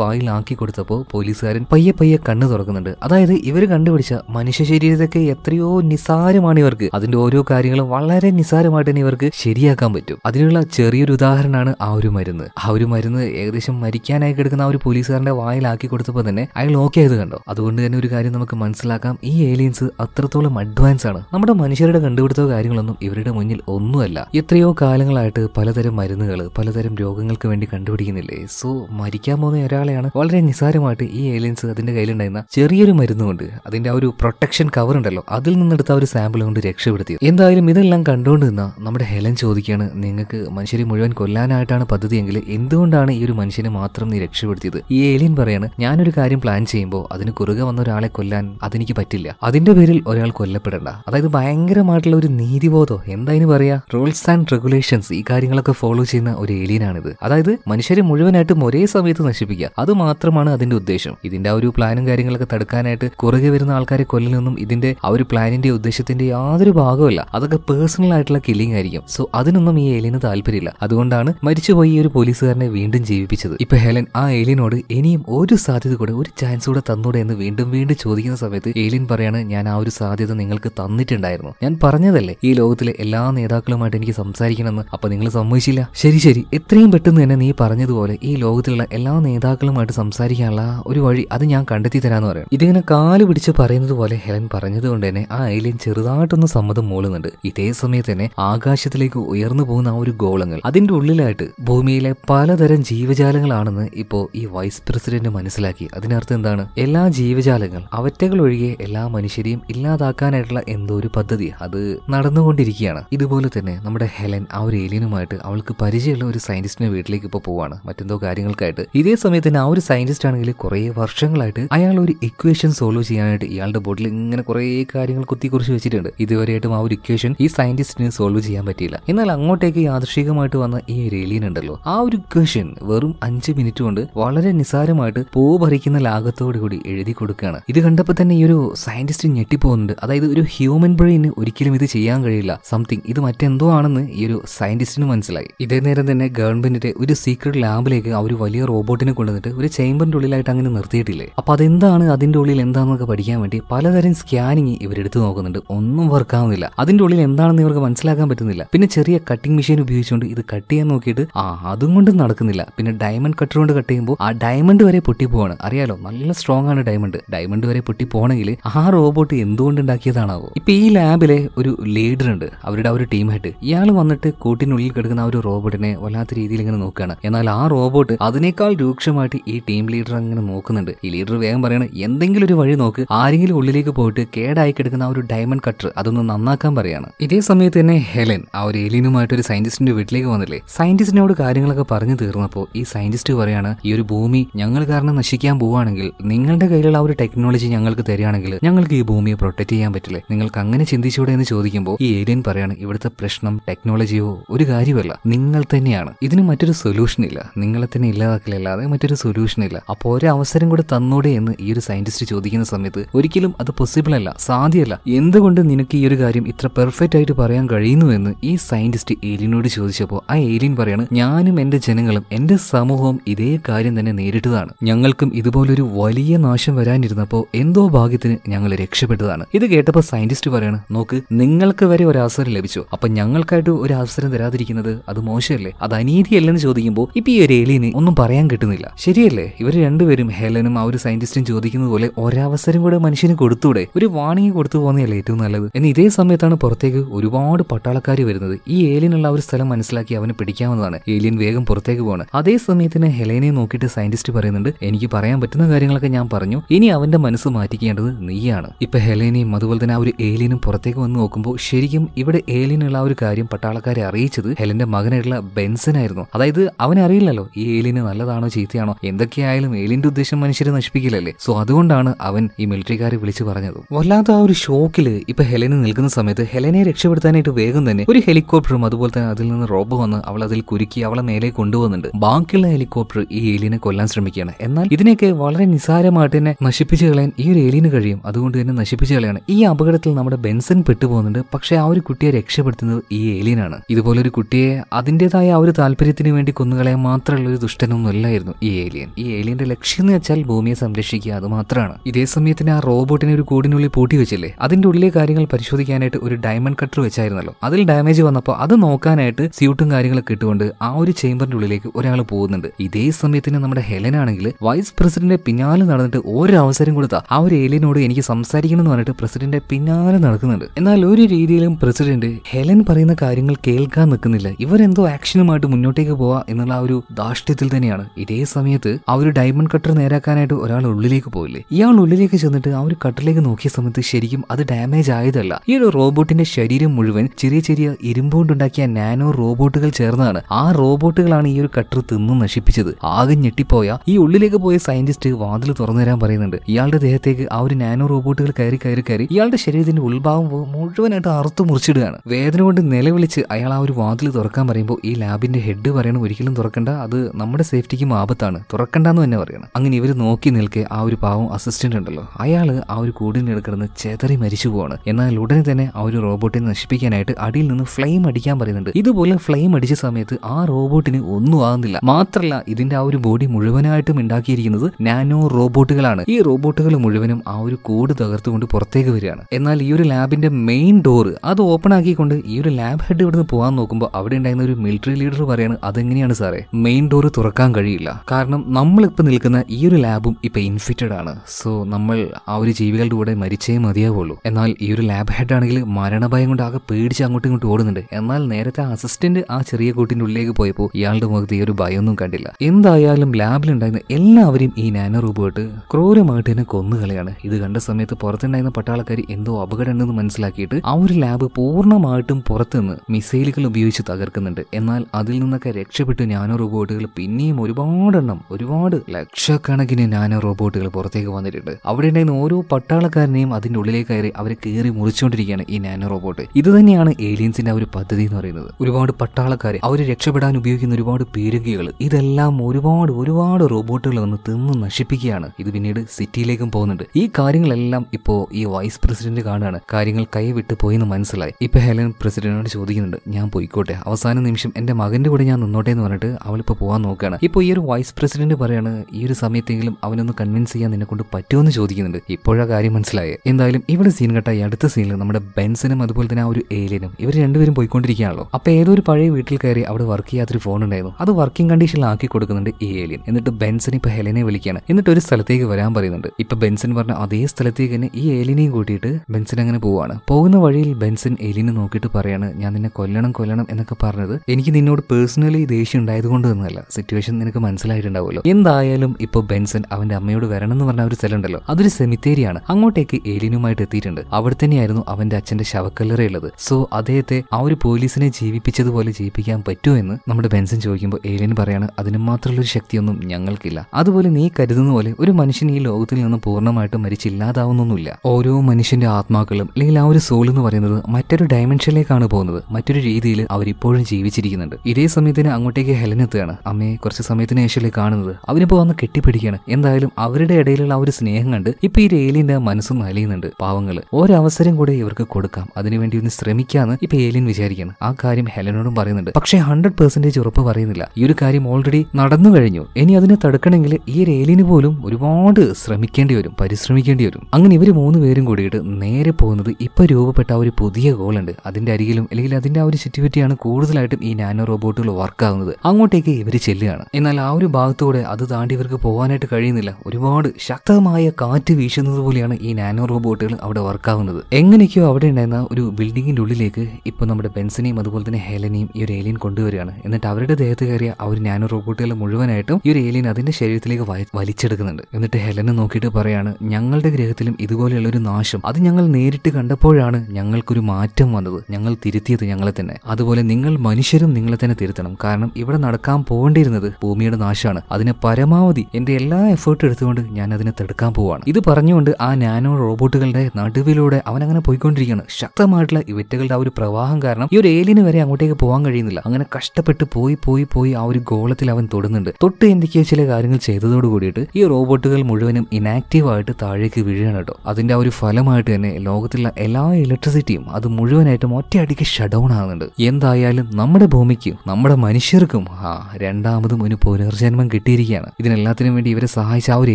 വായിൽ ആക്കി കൊടുത്തപ്പോൾ പോലീസുകാരൻ പയ്യെ പയ്യെ കണ്ണ് തുറക്കുന്നുണ്ട് അതായത് ഇവർ കണ്ടുപിടിച്ച മനുഷ്യ ശരീരത്തൊക്കെ എത്രയോ നിസാരമാണ് ഇവർക്ക് അതിന്റെ ഓരോ കാര്യങ്ങളും വളരെ നിസാരമായിട്ട് തന്നെ ഇവർക്ക് ശരിയാക്കാൻ പറ്റും അതിനുള്ള ചെറിയൊരു ഉദാഹരണമാണ് ആ ഒരു മരുന്ന് ആ ഒരു മരുന്ന് ഏകദേശം മരിക്കാനായി കിടക്കുന്ന ആ ഒരു വായിൽ വായിലാക്കി കൊടുത്തപ്പോൾ തന്നെ അയാൾ ഓക്കെ ആയത് കണ്ടോ അതുകൊണ്ട് തന്നെ ഒരു കാര്യം നമുക്ക് മനസ്സിലാക്കാം ഈ ഏലിയൻസ് അത്രത്തോളം അഡ്വാൻസ് ആണ് നമ്മുടെ മനുഷ്യരുടെ കണ്ടുപിടുത്തോ കാര്യങ്ങളൊന്നും ഇവരുടെ മുന്നിൽ ഒന്നുമല്ല എത്രയോ കാലങ്ങളായിട്ട് പലതരം മരുന്നുകൾ പലതരം രോഗങ്ങൾക്ക് വേണ്ടി കണ്ടുപിടിക്കുന്നില്ലേ സോ മരിക്കാൻ പോകുന്ന ഒരാളെയാണ് വളരെ നിസ്സാരമായിട്ട് ഈ ഏലിയൻസ് അതിന്റെ കയ്യിലുണ്ടായിരുന്ന ചെറിയൊരു മരുന്ന് കൊണ്ട് അതിന്റെ ആ ഒരു പ്രൊട്ടക്ഷൻ കവർ ഉണ്ടല്ലോ അതിൽ നിന്നെടുത്ത ഒരു സാമ്പിൾ കൊണ്ട് രക്ഷപ്പെടുത്തി എന്തായാലും ഇതെല്ലാം കണ്ടുകൊണ്ട് നിന്ന നമ്മുടെ ഹെലൻ ചോദിക്കുകയാണ് നിങ്ങൾക്ക് മനുഷ്യരെ മുഴുവൻ കൊല്ലാനായിട്ടാണ് പദ്ധതിയെങ്കിൽ എന്തുകൊണ്ടാണ് ഈ ഒരു മനുഷ്യനെ മാത്രം നീ രക്ഷപ്പെടുത്തിയത് ഈ ഏലിയൻ പറയാണ് ഞാനൊരു കാര്യം പ്ലാൻ ചെയ്യുമ്പോൾ അതിന് കുറുകെ വന്ന ഒരാളെ കൊല്ലാൻ അതെനിക്ക് പറ്റില്ല അതിന്റെ പേരിൽ ഒരാൾ കൊല്ലപ്പെടേണ്ട അതായത് ഭയങ്കര ഭയങ്കരമായിട്ടുള്ള ഒരു നീതിബോധോ എന്താ ഇനി പറയാ റൂൾസ് ആൻഡ് റെഗുലേഷൻസ് ഈ കാര്യങ്ങളൊക്കെ ഫോളോ ചെയ്യുന്ന ഒരു ഏലിയനാണിത് അതായത് മനുഷ്യരെ മുഴുവനായിട്ടും ഒരേ സമയത്ത് നശിപ്പിക്കുക അത് മാത്രമാണ് അതിന്റെ ഉദ്ദേശം ഇതിന്റെ ആ ഒരു പ്ലാനും കാര്യങ്ങളൊക്കെ തടുക്കാനായിട്ട് കുറുകെ വരുന്ന ആൾക്കാരെ കൊല്ലലൊന്നും ഇതിന്റെ ആ ഒരു പ്ലാനിന്റെ ഉദ്ദേശത്തിന്റെ യാതൊരു ഭാഗമല്ല അതൊക്കെ പേഴ്സണൽ ആയിട്ടുള്ള കില്ലിംഗ് ആയിരിക്കും സോ അതിനൊന്നും ഈ ഏലിയന് താല്പര്യമില്ല അതുകൊണ്ടാണ് മരിച്ചുപോയി ഈ ഒരു പോലീസുകാരനെ വീണ്ടും ജീവിപ്പിച്ചത് ഇപ്പൊ ഹെലൻ ആ ഏലിയനോട് ഇനിയും ഒരു സാധ്യത കൂടെ ഒരു ചാൻസ് കൂടെ തന്നൂടെ എന്ന് വീണ്ടും വീണ്ടും ചോദിക്കുന്ന സമയത്ത് ഏലിയൻ പറയാണ് ഞാൻ ആ ഒരു സാധ്യത നിങ്ങൾക്ക് തന്നിട്ടുണ്ടായിരുന്നു ഉണ്ടായിരുന്നു ഞാൻ പറഞ്ഞതല്ലേ ഈ ലോകത്തിലെ എല്ലാ നേതാക്കളുമായിട്ട് എനിക്ക് സംസാരിക്കണമെന്ന് അപ്പൊ നിങ്ങൾ സമ്മതിച്ചില്ല ശരി ശരി എത്രയും പെട്ടെന്ന് തന്നെ നീ പറഞ്ഞതുപോലെ ഈ ലോകത്തിലുള്ള എല്ലാ നേതാക്കളുമായിട്ട് സംസാരിക്കാനുള്ള ഒരു വഴി അത് ഞാൻ കണ്ടെത്തി തരാന്ന് പറയാം ഇതിങ്ങനെ കാല് പിടിച്ച് പറയുന്നത് പോലെ ഹെലൻ പറഞ്ഞതുകൊണ്ട് തന്നെ ആ ഏലിയൻ ചെറുതായിട്ടൊന്ന് സമ്മതം മൂളുന്നുണ്ട് ഇതേ സമയത്ത് തന്നെ ആകാശത്തിലേക്ക് ഉയർന്നു പോകുന്ന ആ ഒരു ഗോളങ്ങൾ അതിന്റെ ഉള്ളിലായിട്ട് ഭൂമിയിലെ പലതരം ജീവജാലങ്ങളാണെന്ന് ഇപ്പോൾ ഈ വൈസ് പ്രസിഡന്റ് മനസ്സിലാക്കി അതിനർത്ഥം എന്താണ് എല്ലാ ജീവജാലങ്ങൾ അവറ്റകൾ ഒഴികെ എല്ലാ മനുഷ്യരെയും ഇല്ലാതാക്കാനായിട്ടുള്ള എന്തോ ഒരു പദ്ധതി പദ്ധതി അത് നടന്നുകൊണ്ടിരിക്കുകയാണ് ഇതുപോലെ തന്നെ നമ്മുടെ ഹെലൻ ആ ഒരു ഏലിയനുമായിട്ട് അവൾക്ക് പരിചയമുള്ള ഒരു സയന്റിസ്റ്റിന്റെ വീട്ടിലേക്ക് ഇപ്പോൾ പോവാണ് മറ്റെന്തോ കാര്യങ്ങൾക്കായിട്ട് ഇതേ സമയത്ത് തന്നെ ആ ഒരു സയന്റിസ്റ്റ് ആണെങ്കിൽ കുറേ വർഷങ്ങളായിട്ട് അയാൾ ഒരു ഇക്വേഷൻ സോൾവ് ചെയ്യാനായിട്ട് ഇയാളുടെ ബോട്ടിൽ ഇങ്ങനെ കുറേ കാര്യങ്ങൾ കുറിച്ച് വെച്ചിട്ടുണ്ട് ഇതുവരെയായിട്ടും ആ ഒരു ഇക്വേഷൻ ഈ സയന്റിസ്റ്റിന് സോൾവ് ചെയ്യാൻ പറ്റിയില്ല എന്നാൽ അങ്ങോട്ടേക്ക് യാദൃശികമായിട്ട് വന്ന ഈ ഏലിയൻ ഉണ്ടല്ലോ ആ ഒരു ഇക്വേഷൻ വെറും അഞ്ച് മിനിറ്റ് കൊണ്ട് വളരെ നിസാരമായിട്ട് പൂ ഭരിക്കുന്ന ലാഘത്തോടു കൂടി എഴുതി കൊടുക്കുകയാണ് ഇത് കണ്ടപ്പോൾ തന്നെ ഈ ഒരു സയന്റിസ്റ്റ് ഞെട്ടിപ്പോകുന്നുണ്ട് അതായത് ഒരു ഹ്യൂമൻ ബ്രെയിൻ ഹ്യൂമനിന് ഒരിക്കലും ഇത് ചെയ്യാൻ കഴിയില്ല സംതിങ് ഇത് മറ്റെന്തോ ആണെന്ന് ഈ ഒരു സയന്റിസ്റ്റിന് മനസ്സിലായി ഇതേ നേരം തന്നെ ഗവൺമെന്റിന്റെ ഒരു സീക്രട്ട് ലാബിലേക്ക് അവർ വലിയ റോബോട്ടിനെ കൊണ്ടുവന്നിട്ട് ഒരു ചേമ്പറിന്റെ ഉള്ളിലായിട്ട് അങ്ങനെ നിർത്തിയിട്ടില്ലേ അപ്പൊ അതെന്താണ് അതിന്റെ ഉള്ളിൽ എന്താണെന്നൊക്കെ പഠിക്കാൻ വേണ്ടി പലതരം സ്കാനിങ് ഇവരെടുത്ത് നോക്കുന്നുണ്ട് ഒന്നും വർക്കാവുന്നില്ല അതിന്റെ ഉള്ളിൽ എന്താണെന്ന് ഇവർക്ക് മനസ്സിലാക്കാൻ പറ്റുന്നില്ല പിന്നെ ചെറിയ കട്ടിംഗ് മെഷീൻ ഉപയോഗിച്ചുകൊണ്ട് ഇത് കട്ട് ചെയ്യാൻ നോക്കിയിട്ട് ആ അതും കൊണ്ട് നടക്കുന്നില്ല പിന്നെ ഡയമണ്ട് കട്ടർ കൊണ്ട് കട്ട് ചെയ്യുമ്പോൾ ആ ഡയമണ്ട് വരെ പൊട്ടി പോവാണ് അറിയാലോ നല്ല സ്ട്രോങ് ആണ് ഡയമണ്ട് ഡയമണ്ട് വരെ പൊട്ടി പോകണമെങ്കിൽ ആ റോബോട്ട് എന്തുകൊണ്ട് ഉണ്ടാക്കിയതാണാവോ ഇപ്പൊ ഈ ലാബിലെ ഒരു ലീഡർ ഉണ്ട് അവരുടെ ആ ഒരു ടീമായിട്ട് ഇയാൾ വന്നിട്ട് കൂട്ടിനുള്ളിൽ കിടക്കുന്ന ആ ഒരു റോബോട്ടിനെ വല്ലാത്ത രീതിയിൽ ഇങ്ങനെ നോക്കുകയാണ് എന്നാൽ ആ റോബോട്ട് അതിനേക്കാൾ രൂക്ഷമായിട്ട് ഈ ടീം ലീഡർ അങ്ങനെ നോക്കുന്നുണ്ട് ഈ ലീഡർ വേഗം പറയണ എന്തെങ്കിലും ഒരു വഴി നോക്ക് ആരെങ്കിലും ഉള്ളിലേക്ക് പോയിട്ട് കേടായി കിടക്കുന്ന ആ ഒരു ഡയമണ്ട് കട്ടർ അതൊന്ന് നന്നാക്കാൻ പറയാണ് ഇതേ സമയത്ത് തന്നെ ഹെലൻ ആ ഒരു ഏലിയനുമായിട്ട് ഒരു സയന്റിസ്റ്റിന്റെ വീട്ടിലേക്ക് വന്നില്ലേ സയന്റിസ്റ്റിനോട് കാര്യങ്ങളൊക്കെ പറഞ്ഞു തീർന്നപ്പോൾ ഈ സയന്റിസ്റ്റ് പറയാണ് ഈ ഒരു ഭൂമി ഞങ്ങൾ കാരണം നശിക്കാൻ പോവുകയാണെങ്കിൽ നിങ്ങളുടെ കയ്യിലുള്ള ആ ഒരു ടെക്നോളജി ഞങ്ങൾക്ക് തരികയാണെങ്കിൽ ഞങ്ങൾക്ക് ഈ ഭൂമിയെ പ്രൊട്ടക്ട് ചെയ്യാൻ പറ്റില്ലേ നിങ്ങൾക്ക് അങ്ങനെ ചിന്തിച്ചൂടെ എന്ന് ചോദിക്കുമ്പോൾ ഈ ഏലിയൻ പറയാണ് ഇവിടുത്തെ പ്രശ്നം ടെക്നോളജിയോ ഒരു കാര്യമല്ല നിങ്ങൾ തന്നെയാണ് ഇതിന് മറ്റൊരു സൊല്യൂഷൻ ഇല്ല നിങ്ങളെ തന്നെ ഇല്ലാതാക്കലല്ലാതെ മറ്റൊരു സൊല്യൂഷൻ ഇല്ല അപ്പോൾ ഒരവസരം കൂടെ തന്നോടെ എന്ന് ഈ ഒരു സയന്റിസ്റ്റ് ചോദിക്കുന്ന സമയത്ത് ഒരിക്കലും അത് പോസിബിൾ അല്ല സാധ്യമല്ല എന്തുകൊണ്ട് നിനക്ക് ഈ ഒരു കാര്യം ഇത്ര പെർഫെക്റ്റ് ആയിട്ട് പറയാൻ കഴിയുന്നു എന്ന് ഈ സയന്റിസ്റ്റ് ഏലിയനോട് ചോദിച്ചപ്പോൾ ആ ഏലിയൻ പറയാണ് ഞാനും എന്റെ ജനങ്ങളും എന്റെ സമൂഹവും ഇതേ കാര്യം തന്നെ നേരിട്ടതാണ് ഞങ്ങൾക്കും ഇതുപോലൊരു വലിയ നാശം വരാനിരുന്നപ്പോൾ എന്തോ ഭാഗ്യത്തിന് ഞങ്ങൾ രക്ഷപ്പെട്ടതാണ് ഇത് കേട്ടപ്പോൾ സയന്റിസ്റ്റ് പറയാണ് നോക്ക് നിങ്ങൾക്ക് വരെ ഒരു അവസരം ലഭിച്ചു അപ്പൊ ഞങ്ങൾക്കായിട്ട് ഒരു അവസരം തരാതിരിക്കുന്നത് അത് മോശമല്ലേ അത് അനീതിയല്ലെന്ന് ചോദിക്കുമ്പോൾ ഇപ്പൊ ഈ ഒരു ഏലിയന് ഒന്നും പറയാൻ കിട്ടുന്നില്ല ശരിയല്ലേ ഇവർ രണ്ടുപേരും ഹെലനും ആ ഒരു സയന്റിസ്റ്റും ചോദിക്കുന്നത് പോലെ ഒരവസരം കൂടെ മനുഷ്യന് കൊടുത്തൂടെ ഒരു വാണിംഗ് കൊടുത്തു പോകുന്നതല്ലേ ഏറ്റവും നല്ലത് എന്ന് ഇതേ സമയത്താണ് പുറത്തേക്ക് ഒരുപാട് പട്ടാളക്കാർ വരുന്നത് ഈ ഏലിയനുള്ള ഒരു സ്ഥലം മനസ്സിലാക്കി അവനെ പിടിക്കാവുന്നതാണ് ഏലിയൻ വേഗം പുറത്തേക്ക് പോകണം അതേ സമയത്തിന് ഹെലേനെ നോക്കിയിട്ട് സയന്റിസ്റ്റ് പറയുന്നുണ്ട് എനിക്ക് പറയാൻ പറ്റുന്ന കാര്യങ്ങളൊക്കെ ഞാൻ പറഞ്ഞു ഇനി അവന്റെ മനസ്സ് മാറ്റിക്കേണ്ടത് നീയാണ് ഇപ്പൊ ഹെലേനയും അതുപോലെ തന്നെ ആ ഒരു ഏലിയനും പുറത്തേക്ക് വന്ന് നോക്കുമ്പോൾ ശരിക്കും ഇവിടെ ഏലിനുള്ള ഒരു കാര്യം പട്ടാളക്കാരെ അറിയിച്ചത് ഹെലന്റെ മകനായിട്ടുള്ള ബെൻസൻ ആയിരുന്നു അതായത് അവനെ അറിയില്ലല്ലോ ഈ ഏലിന് നല്ലതാണോ ചീത്തയാണോ എന്തൊക്കെയായാലും ഏലിന്റെ ഉദ്ദേശം മനുഷ്യരെ നശിപ്പിക്കില്ലല്ലേ സോ അതുകൊണ്ടാണ് അവൻ ഈ മിലിറ്ററിക്കാരെ വിളിച്ചു പറഞ്ഞത് വല്ലാത്ത ആ ഒരു ഷോക്കില് ഇപ്പൊ ഹെലന് നിൽക്കുന്ന സമയത്ത് ഹെലനെ രക്ഷപ്പെടുത്താനായിട്ട് വേഗം തന്നെ ഒരു ഹെലികോപ്റ്ററും അതുപോലെ തന്നെ അതിൽ നിന്ന് റോബ് വന്ന് അവൾ അതിൽ കുരുക്കി അവളെ മേലെ കൊണ്ടുവന്നുണ്ട് ബാക്കിയുള്ള ഹെലികോപ്റ്റർ ഈ ഏലിനെ കൊല്ലാൻ ശ്രമിക്കുകയാണ് എന്നാൽ ഇതിനെയൊക്കെ വളരെ നിസാരമായിട്ട് തന്നെ നശിപ്പിച്ചു കളയാൻ ഈ ഒരു ഏലിന് കഴിയും അതുകൊണ്ട് തന്നെ നശിപ്പിച്ചു കളയാണ് ഈ അപകടത്തിൽ നമ്മുടെ ബെൻസൻ നെൽസൺ പെട്ടുപോകുന്നുണ്ട് പക്ഷെ ആ ഒരു കുട്ടിയെ രക്ഷപ്പെടുത്തുന്നത് ഈ ഏലിയനാണ് ഇതുപോലൊരു കുട്ടിയെ അതിൻ്റെതായ ആ ഒരു താല്പര്യത്തിന് വേണ്ടി കൊന്നുകളയാൻ മാത്രമുള്ള ഒരു ദുഷ്ടനൊന്നും അല്ലായിരുന്നു ഈ ഏലിയൻ ഈ ഏലിയന്റെ ലക്ഷ്യം എന്ന് വെച്ചാൽ ഭൂമിയെ സംരക്ഷിക്കുക അത് മാത്രമാണ് ഇതേ സമയത്തിന് ആ റോബോട്ടിനെ ഒരു കൂടിനുള്ളിൽ പൂട്ടി വെച്ചില്ലേ അതിന്റെ ഉള്ളിലെ കാര്യങ്ങൾ പരിശോധിക്കാനായിട്ട് ഒരു ഡയമണ്ട് കട്ടർ വെച്ചായിരുന്നല്ലോ അതിൽ ഡാമേജ് വന്നപ്പോൾ അത് നോക്കാനായിട്ട് സ്യൂട്ടും കാര്യങ്ങളൊക്കെ ഇട്ടുകൊണ്ട് ആ ഒരു ചേമ്പറിന്റെ ഉള്ളിലേക്ക് ഒരാൾ പോകുന്നുണ്ട് ഇതേ സമയത്തിന് നമ്മുടെ ഹെലൻ ആണെങ്കിൽ വൈസ് പ്രസിഡന്റ് പിന്നാലെ നടന്നിട്ട് ഒരു അവസരം കൊടുത്ത ആ ഒരു ഏലിയനോട് എനിക്ക് സംസാരിക്കണം എന്ന് പറഞ്ഞിട്ട് പ്രസിഡന്റ് പിന്നാലെ നടക്കുന്നുണ്ട് പറയുന്നുണ്ട് എന്നാൽ ഒരു രീതിയിലും പ്രസിഡന്റ് ഹെലൻ പറയുന്ന കാര്യങ്ങൾ കേൾക്കാൻ നിൽക്കുന്നില്ല ഇവരെന്തോ ആക്ഷനുമായിട്ട് മുന്നോട്ടേക്ക് പോവാ എന്നുള്ള ആ ഒരു ദാഷ്ട്യത്തിൽ തന്നെയാണ് ഇതേ സമയത്ത് ആ ഒരു ഡയമണ്ട് കട്ടർ നേരാക്കാനായിട്ട് ഒരാൾ ഉള്ളിലേക്ക് പോയില്ലേ ഇയാൾ ഉള്ളിലേക്ക് ചെന്നിട്ട് ആ ഒരു കട്ടറിലേക്ക് നോക്കിയ സമയത്ത് ശരിക്കും അത് ഡാമേജ് ആയതല്ല ഈ ഒരു റോബോട്ടിന്റെ ശരീരം മുഴുവൻ ചെറിയ ചെറിയ ഇരുമ്പുകൊണ്ടുണ്ടാക്കിയ നാനോ റോബോട്ടുകൾ ചേർന്നാണ് ആ റോബോട്ടുകളാണ് ഈ ഒരു കട്ടർ തിന്നു നശിപ്പിച്ചത് ആകെ ഞെട്ടിപ്പോയ ഈ ഉള്ളിലേക്ക് പോയ സയന്റിസ്റ്റ് വാതിൽ തുറന്നു തരാൻ പറയുന്നുണ്ട് ഇയാളുടെ ദേഹത്തേക്ക് ആ ഒരു നാനോ റോബോട്ടുകൾ കയറി കയറി കയറി ഇയാളുടെ ശരീരത്തിന്റെ ഉൾഭാഗം ഗ്ലാവ് മുഴുവനായിട്ട് അറുത്തു മുറിച്ചിടുകയാണ് വേദന കൊണ്ട് നിലവിളിച്ച് അയാൾ ആ ഒരു വാതിൽ തുറക്കാൻ പറയുമ്പോൾ ഈ ലാബിന്റെ ഹെഡ് പറയണം ഒരിക്കലും തുറക്കണ്ട അത് നമ്മുടെ സേഫ്റ്റിക്കും ആപത്താണ് തുറക്കണ്ടെന്ന് തന്നെ പറയണം അങ്ങനെ ഇവർ നോക്കി നിൽക്കെ ആ ഒരു പാവം അസിസ്റ്റന്റ് ഉണ്ടല്ലോ അയാൾ ആ ഒരു കൂടിൻ്റെ കിടന്ന് ചെതറി മരിച്ചു പോവാണ് എന്നാൽ ഉടനെ തന്നെ ആ ഒരു റോബോട്ടിനെ നശിപ്പിക്കാനായിട്ട് അടിയിൽ നിന്ന് ഫ്ലെയിം അടിക്കാൻ പറയുന്നുണ്ട് ഇതുപോലെ ഫ്ലെയിം അടിച്ച സമയത്ത് ആ റോബോട്ടിന് ഒന്നും ആകുന്നില്ല മാത്രമല്ല ഇതിന്റെ ആ ഒരു ബോഡി മുഴുവനായിട്ടും ഉണ്ടാക്കിയിരിക്കുന്നത് നാനോ റോബോട്ടുകളാണ് ഈ റോബോട്ടുകൾ മുഴുവനും ആ ഒരു കൂട് തകർത്തുകൊണ്ട് പുറത്തേക്ക് വരികയാണ് എന്നാൽ ഈ ഒരു ലാബ് ലാബിൻ്റെ മെയിൻ ഡോറ് അത് ഓപ്പൺ ആക്കിക്കൊണ്ട് ഈ ഒരു ലാബ് ഹെഡ് ഇവിടുന്ന് പോകാൻ നോക്കുമ്പോൾ അവിടെ ഉണ്ടായിരുന്ന ഒരു മിലിറ്ററി ലീഡർ പറയാണ് അതെങ്ങനെയാണ് സാറേ മെയിൻ ഡോറ് തുറക്കാൻ കഴിയില്ല കാരണം നമ്മളിപ്പോൾ നിൽക്കുന്ന ഈ ഒരു ലാബും ഇപ്പോൾ ഇൻഫിറ്റഡ് ആണ് സോ നമ്മൾ ആ ഒരു ജീവികളുടെ കൂടെ മരിച്ചേ മതിയാവുള്ളൂ എന്നാൽ ഈ ഒരു ലാബ് ഹെഡ് ആണെങ്കിൽ മരണഭയം കൊണ്ട് ആകെ പേടിച്ച് അങ്ങോട്ടും ഇങ്ങോട്ടും ഓടുന്നുണ്ട് എന്നാൽ നേരത്തെ അസിസ്റ്റന്റ് ആ ചെറിയ കൂട്ടിൻ്റെ ഉള്ളിലേക്ക് പോയപ്പോൾ ഇയാളുടെ മുഖത്ത് ഈ ഒരു ഭയമൊന്നും കണ്ടില്ല എന്തായാലും ലാബിലുണ്ടായിരുന്ന എല്ലാവരും ഈ നാനോ റോബോട്ട് ക്രൂരമായിട്ട് തന്നെ കൊന്നുകളയാണ് ഇത് കണ്ട സമയത്ത് പുറത്തുണ്ടായിരുന്ന പട്ടാളക്കാർ എന്തോ അപകടം ഉണ്ടെന്ന് മനസ്സിലാക്കിയിട്ട് ആ ഒരു ലാബ് പൂർണ്ണമായിട്ടും പുറത്തുനിന്ന് മിസൈലുകൾ ഉപയോഗിച്ച് തകർക്കുന്നുണ്ട് എന്നാൽ അതിൽ നിന്നൊക്കെ രക്ഷപ്പെട്ട് നാനോ റോബോട്ടുകൾ പിന്നെയും ഒരുപാടെണ്ണം ഒരുപാട് ലക്ഷക്കണക്കിന് നാനോ റോബോട്ടുകൾ പുറത്തേക്ക് വന്നിട്ടുണ്ട് അവിടെ ഉണ്ടായിരുന്ന ഓരോ പട്ടാളക്കാരനെയും അതിൻ്റെ ഉള്ളിലേക്ക് കയറി അവരെ കയറി മുറിച്ചുകൊണ്ടിരിക്കുകയാണ് ഈ നാനോ റോബോട്ട് ഇത് തന്നെയാണ് ഏലിയൻസിന്റെ ഒരു പദ്ധതി എന്ന് പറയുന്നത് ഒരുപാട് പട്ടാളക്കാരെ അവരെ രക്ഷപ്പെടാൻ ഉപയോഗിക്കുന്ന ഒരുപാട് പീരങ്കികൾ ഇതെല്ലാം ഒരുപാട് ഒരുപാട് റോബോട്ടുകൾ വന്ന് തിന്ന് നശിപ്പിക്കുകയാണ് ഇത് പിന്നീട് സിറ്റിയിലേക്കും പോകുന്നുണ്ട് ഈ കാര്യങ്ങളെല്ലാം ഇപ്പോ ഈ വൈസ് പ്രസിഡന്റ് കാണുകയാണ് കാര്യം കാര്യങ്ങൾ കൈവിട്ട് പോയെന്ന് മനസ്സിലായി ഇപ്പൊ ഹെലൻ പ്രസിഡന്റിനോട് ചോദിക്കുന്നുണ്ട് ഞാൻ പോയിക്കോട്ടെ അവസാന നിമിഷം എൻ്റെ മകന്റെ കൂടെ ഞാൻ നിന്നോട്ടെ എന്ന് പറഞ്ഞിട്ട് അവളിപ്പോൾ പോകാൻ നോക്കുകയാണ് ഇപ്പൊ ഈ ഒരു വൈസ് പ്രസിഡന്റ് പറയാണ് ഈ ഒരു സമയത്തെങ്കിലും അവനൊന്ന് കൺവിൻസ് ചെയ്യാൻ നിന്നെ കൊണ്ട് പറ്റുമെന്ന് ചോദിക്കുന്നുണ്ട് ഇപ്പോഴാ കാര്യം മനസ്സിലായി എന്തായാലും ഇവിടെ സീൻ കേട്ട ഈ അടുത്ത സീനിൽ നമ്മുടെ ബെൻസനും അതുപോലെ തന്നെ ആ ഒരു ഏലിയനും ഇവർ രണ്ടുപേരും പോയിക്കൊണ്ടിരിക്കുകയാണല്ലോ അപ്പൊ ഏതോ ഒരു പഴയ വീട്ടിൽ കയറി അവിടെ വർക്ക് ചെയ്യാത്തൊരു ഫോൺ ഉണ്ടായിരുന്നു അത് വർക്കിംഗ് കണ്ടീഷനിൽ ആക്കി കൊടുക്കുന്നുണ്ട് ഈ ഏലിയൻ എന്നിട്ട് ബെൻസൻ ഇപ്പൊ ഹെലനെ വിളിക്കുകയാണ് എന്നിട്ട് ഒരു സ്ഥലത്തേക്ക് വരാൻ പറയുന്നുണ്ട് ഇപ്പൊ ബെൻസൻ പറഞ്ഞ അതേ സ്ഥലത്തേക്ക് തന്നെ ഈ ഏലിനെയും കൂട്ടിയിട്ട് ബെൻസൻ അങ്ങനെ പോവുക പോവാണ് പോകുന്ന വഴിയിൽ ബെൻസൺ എലിനെ നോക്കിയിട്ട് പറയാണ് ഞാൻ നിന്നെ കൊല്ലണം കൊല്ലണം എന്നൊക്കെ പറഞ്ഞത് എനിക്ക് നിന്നോട് പേഴ്സണലി ദേഷ്യം ഉണ്ടായതുകൊണ്ട് തന്നെയല്ല സിറ്റുവേഷൻ നിനക്ക് മനസ്സിലായിട്ടുണ്ടാവുമല്ലോ എന്തായാലും ഇപ്പൊ ബെൻസൺ അവന്റെ അമ്മയോട് വരണം എന്ന് പറഞ്ഞ ഒരു സ്ഥലമുണ്ടല്ലോ അതൊരു സെമിത്തേരിയാണ് അങ്ങോട്ടേക്ക് എലിനുമായിട്ട് എത്തിയിട്ടുണ്ട് അവിടെ തന്നെയായിരുന്നു അവന്റെ അച്ഛന്റെ ശവക്കല്ലറ ഉള്ളത് സോ അദ്ദേഹത്തെ ആ ഒരു പോലീസിനെ ജീവിപ്പിച്ചതുപോലെ ജീവിപ്പിക്കാൻ പറ്റുമോ എന്ന് നമ്മുടെ ബെൻസൺ ചോദിക്കുമ്പോൾ ഏലിയൻ പറയാണ് അതിന് മാത്രമുള്ള ഒരു ശക്തിയൊന്നും ഞങ്ങൾക്കില്ല അതുപോലെ നീ കരുതുന്ന പോലെ ഒരു മനുഷ്യൻ ഈ ലോകത്തിൽ നിന്ന് പൂർണ്ണമായിട്ടും മരിച്ചില്ലാതാവുന്നൊന്നുമില്ല ഓരോ മനുഷ്യന്റെ ആത്മാക്കളും അല്ലെങ്കിൽ അല്ലെങ്കിൽ ആ ഒരു സോൾ എന്ന് പറയുന്നത് മറ്റൊരു ഡയമെൻഷനിലേക്കാണ് പോകുന്നത് മറ്റൊരു രീതിയിൽ അവരിപ്പോഴും ജീവിച്ചിരിക്കുന്നുണ്ട് ഇതേ സമയത്തിന് അങ്ങോട്ടേക്ക് ഹെലൻ എത്തുകയാണ് അമ്മയെ കുറച്ച് സമയത്തിന് ശേഷമല്ലേ കാണുന്നത് അവരിപ്പോ വന്ന് കെട്ടിപ്പിടിക്കുകയാണ് എന്തായാലും അവരുടെ ഇടയിലുള്ള ആ ഒരു സ്നേഹം കണ്ട് ഇപ്പൊ ഈ ഏലിന്റെ മനസ്സും നലിയുന്നുണ്ട് പാവങ്ങള് ഒരവസരം കൂടെ ഇവർക്ക് കൊടുക്കാം അതിനുവേണ്ടി ഒന്ന് ശ്രമിക്കാന്ന് ഇപ്പൊ ഏലിൻ വിചാരിക്കുകയാണ് ആ കാര്യം ഹെലനോടും പറയുന്നുണ്ട് പക്ഷേ ഹൺഡ്രഡ് പെർസെന്റേജ് ഉറപ്പ് പറയുന്നില്ല ഈ ഒരു കാര്യം ഓൾറെഡി നടന്നു കഴിഞ്ഞു ഇനി അതിനെ തടുക്കണമെങ്കിൽ ഈ ഏലിന് പോലും ഒരുപാട് ശ്രമിക്കേണ്ടി വരും പരിശ്രമിക്കേണ്ടി വരും അങ്ങനെ ഇവര് മൂന്ന് പേരും കൂടിയിട്ട് നേരെ പോകുന്നത് ഇപ്പോൾ രൂപപ്പെട്ട ഒരു പുതിയ ഗോളുണ്ട് അതിൻ്റെ അരികിലും അല്ലെങ്കിൽ അതിൻ്റെ ആ ഒരു ചുറ്റുപറ്റിയാണ് കൂടുതലായിട്ടും ഈ നാനോ റോബോട്ടുകൾ വർക്ക് ആവുന്നത് അങ്ങോട്ടേക്ക് ഇവർ ചെല്ലുകയാണ് എന്നാൽ ആ ഒരു ഭാഗത്തൂടെ അത് താണ്ടി ഇവർക്ക് പോകാനായിട്ട് കഴിയുന്നില്ല ഒരുപാട് ശക്തമായ കാറ്റ് വീശുന്നത് പോലെയാണ് ഈ നാനോ റോബോട്ടുകൾ അവിടെ വർക്ക് ആവുന്നത് എങ്ങനെയൊക്കെയോ അവിടെ ഉണ്ടായിരുന്ന ഒരു ബിൽഡിങ്ങിൻ്റെ ഉള്ളിലേക്ക് ഇപ്പോൾ നമ്മുടെ ബെൻസിനെയും അതുപോലെ തന്നെ ഹേലനെയും ഈ ഒരു ഏലിയൻ കൊണ്ടുവരികയാണ് എന്നിട്ട് അവരുടെ ദേഹത്ത് കയറിയ ആ ഒരു നാനോ റോബോട്ടുകൾ മുഴുവനായിട്ടും ഈ ഒരു ഏലിയൻ അതിൻ്റെ ശരീരത്തിലേക്ക് വലിച്ചെടുക്കുന്നുണ്ട് എന്നിട്ട് ഹെലനെ നോക്കിയിട്ട് പറയാണ് ഞങ്ങളുടെ ഗ്രഹത്തിലും ഇതുപോലെയുള്ള ഒരു നാശം അത് ഞങ്ങൾ നേരിട്ട് കണ്ടപ്പോഴാണ് ഞങ്ങൾക്കൊരു മാറ്റം വന്നത് ഞങ്ങൾ തിരുത്തിയത് ഞങ്ങളെ തന്നെ അതുപോലെ നിങ്ങൾ മനുഷ്യരും നിങ്ങളെ തന്നെ തിരുത്തണം കാരണം ഇവിടെ നടക്കാൻ പോകേണ്ടിയിരുന്നത് ഭൂമിയുടെ നാശമാണ് അതിനെ പരമാവധി എന്റെ എല്ലാ എഫേർട്ടും എടുത്തുകൊണ്ട് ഞാൻ അതിനെ തടുക്കാൻ പോവാണ് ഇത് പറഞ്ഞുകൊണ്ട് ആ നാനോ റോബോട്ടുകളുടെ നടുവിലൂടെ അവൻ അങ്ങനെ പോയിക്കൊണ്ടിരിക്കുകയാണ് ശക്തമായിട്ടുള്ള ഇവറ്റകളുടെ ആ ഒരു പ്രവാഹം കാരണം ഈ ഒരു ഏലിന് വരെ അങ്ങോട്ടേക്ക് പോകാൻ കഴിയുന്നില്ല അങ്ങനെ കഷ്ടപ്പെട്ട് പോയി പോയി പോയി ആ ഒരു ഗോളത്തിൽ അവൻ തൊടുന്നുണ്ട് തൊട്ട് എന്തൊക്കെയോ ചില കാര്യങ്ങൾ ചെയ്തതോട് കൂടിയിട്ട് ഈ റോബോട്ടുകൾ മുഴുവനും ഇനാക്റ്റീവ് ആയിട്ട് താഴേക്ക് വീഴുകയാണ് കേട്ടോ അതിന്റെ ആ ഒരു ഫലമായിട്ട് തന്നെ ലോകത്തിലുള്ള വരുന്ന എല്ലാ ഇലക്ട്രിസിറ്റിയും അത് മുഴുവനായിട്ടും ഒറ്റയടിക്ക് ഷട്ട് ഡൗൺ ആകുന്നുണ്ട് എന്തായാലും നമ്മുടെ ഭൂമിക്കും നമ്മുടെ മനുഷ്യർക്കും ആ രണ്ടാമതും ഒരു പുനർജന്മം കിട്ടിയിരിക്കുകയാണ് ഇതിനെല്ലാത്തിനും വേണ്ടി ഇവരെ സഹായിച്ച ആ ഒരു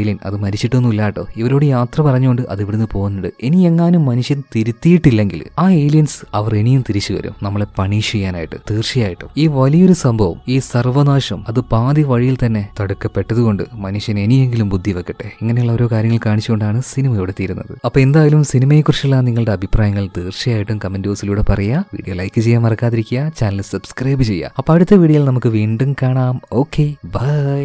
ഏലിയൻ അത് മരിച്ചിട്ടൊന്നുമില്ല കേട്ടോ ഇവരോട് യാത്ര പറഞ്ഞുകൊണ്ട് അത് ഇവിടുന്ന് പോകുന്നുണ്ട് ഇനി എങ്ങാനും മനുഷ്യൻ തിരുത്തിയിട്ടില്ലെങ്കിൽ ആ ഏലിയൻസ് അവർ ഇനിയും തിരിച്ചു വരും നമ്മളെ പണിഷ് ചെയ്യാനായിട്ട് തീർച്ചയായിട്ടും ഈ വലിയൊരു സംഭവം ഈ സർവനാശം അത് പാതി വഴിയിൽ തന്നെ തടുക്കപ്പെട്ടതുകൊണ്ട് മനുഷ്യൻ ഇനിയെങ്കിലും ബുദ്ധി വെക്കട്ടെ ഇങ്ങനെയുള്ള ഓരോ കാര്യങ്ങൾ കാണിച്ചുകൊണ്ടാണ് സിനിമ ഇവിടെ തീരുന്നത് അപ്പൊ എന്തായാലും സിനിമയെക്കുറിച്ചുള്ള നിങ്ങൾ നിങ്ങളുടെ അഭിപ്രായങ്ങൾ തീർച്ചയായിട്ടും കമന്റ് ബോക്സിലൂടെ പറയുക വീഡിയോ ലൈക്ക് ചെയ്യാൻ മറക്കാതിരിക്കുക ചാനൽ സബ്സ്ക്രൈബ് ചെയ്യുക അപ്പോൾ അടുത്ത വീഡിയോയിൽ നമുക്ക് വീണ്ടും കാണാം ഓക്കെ ബൈ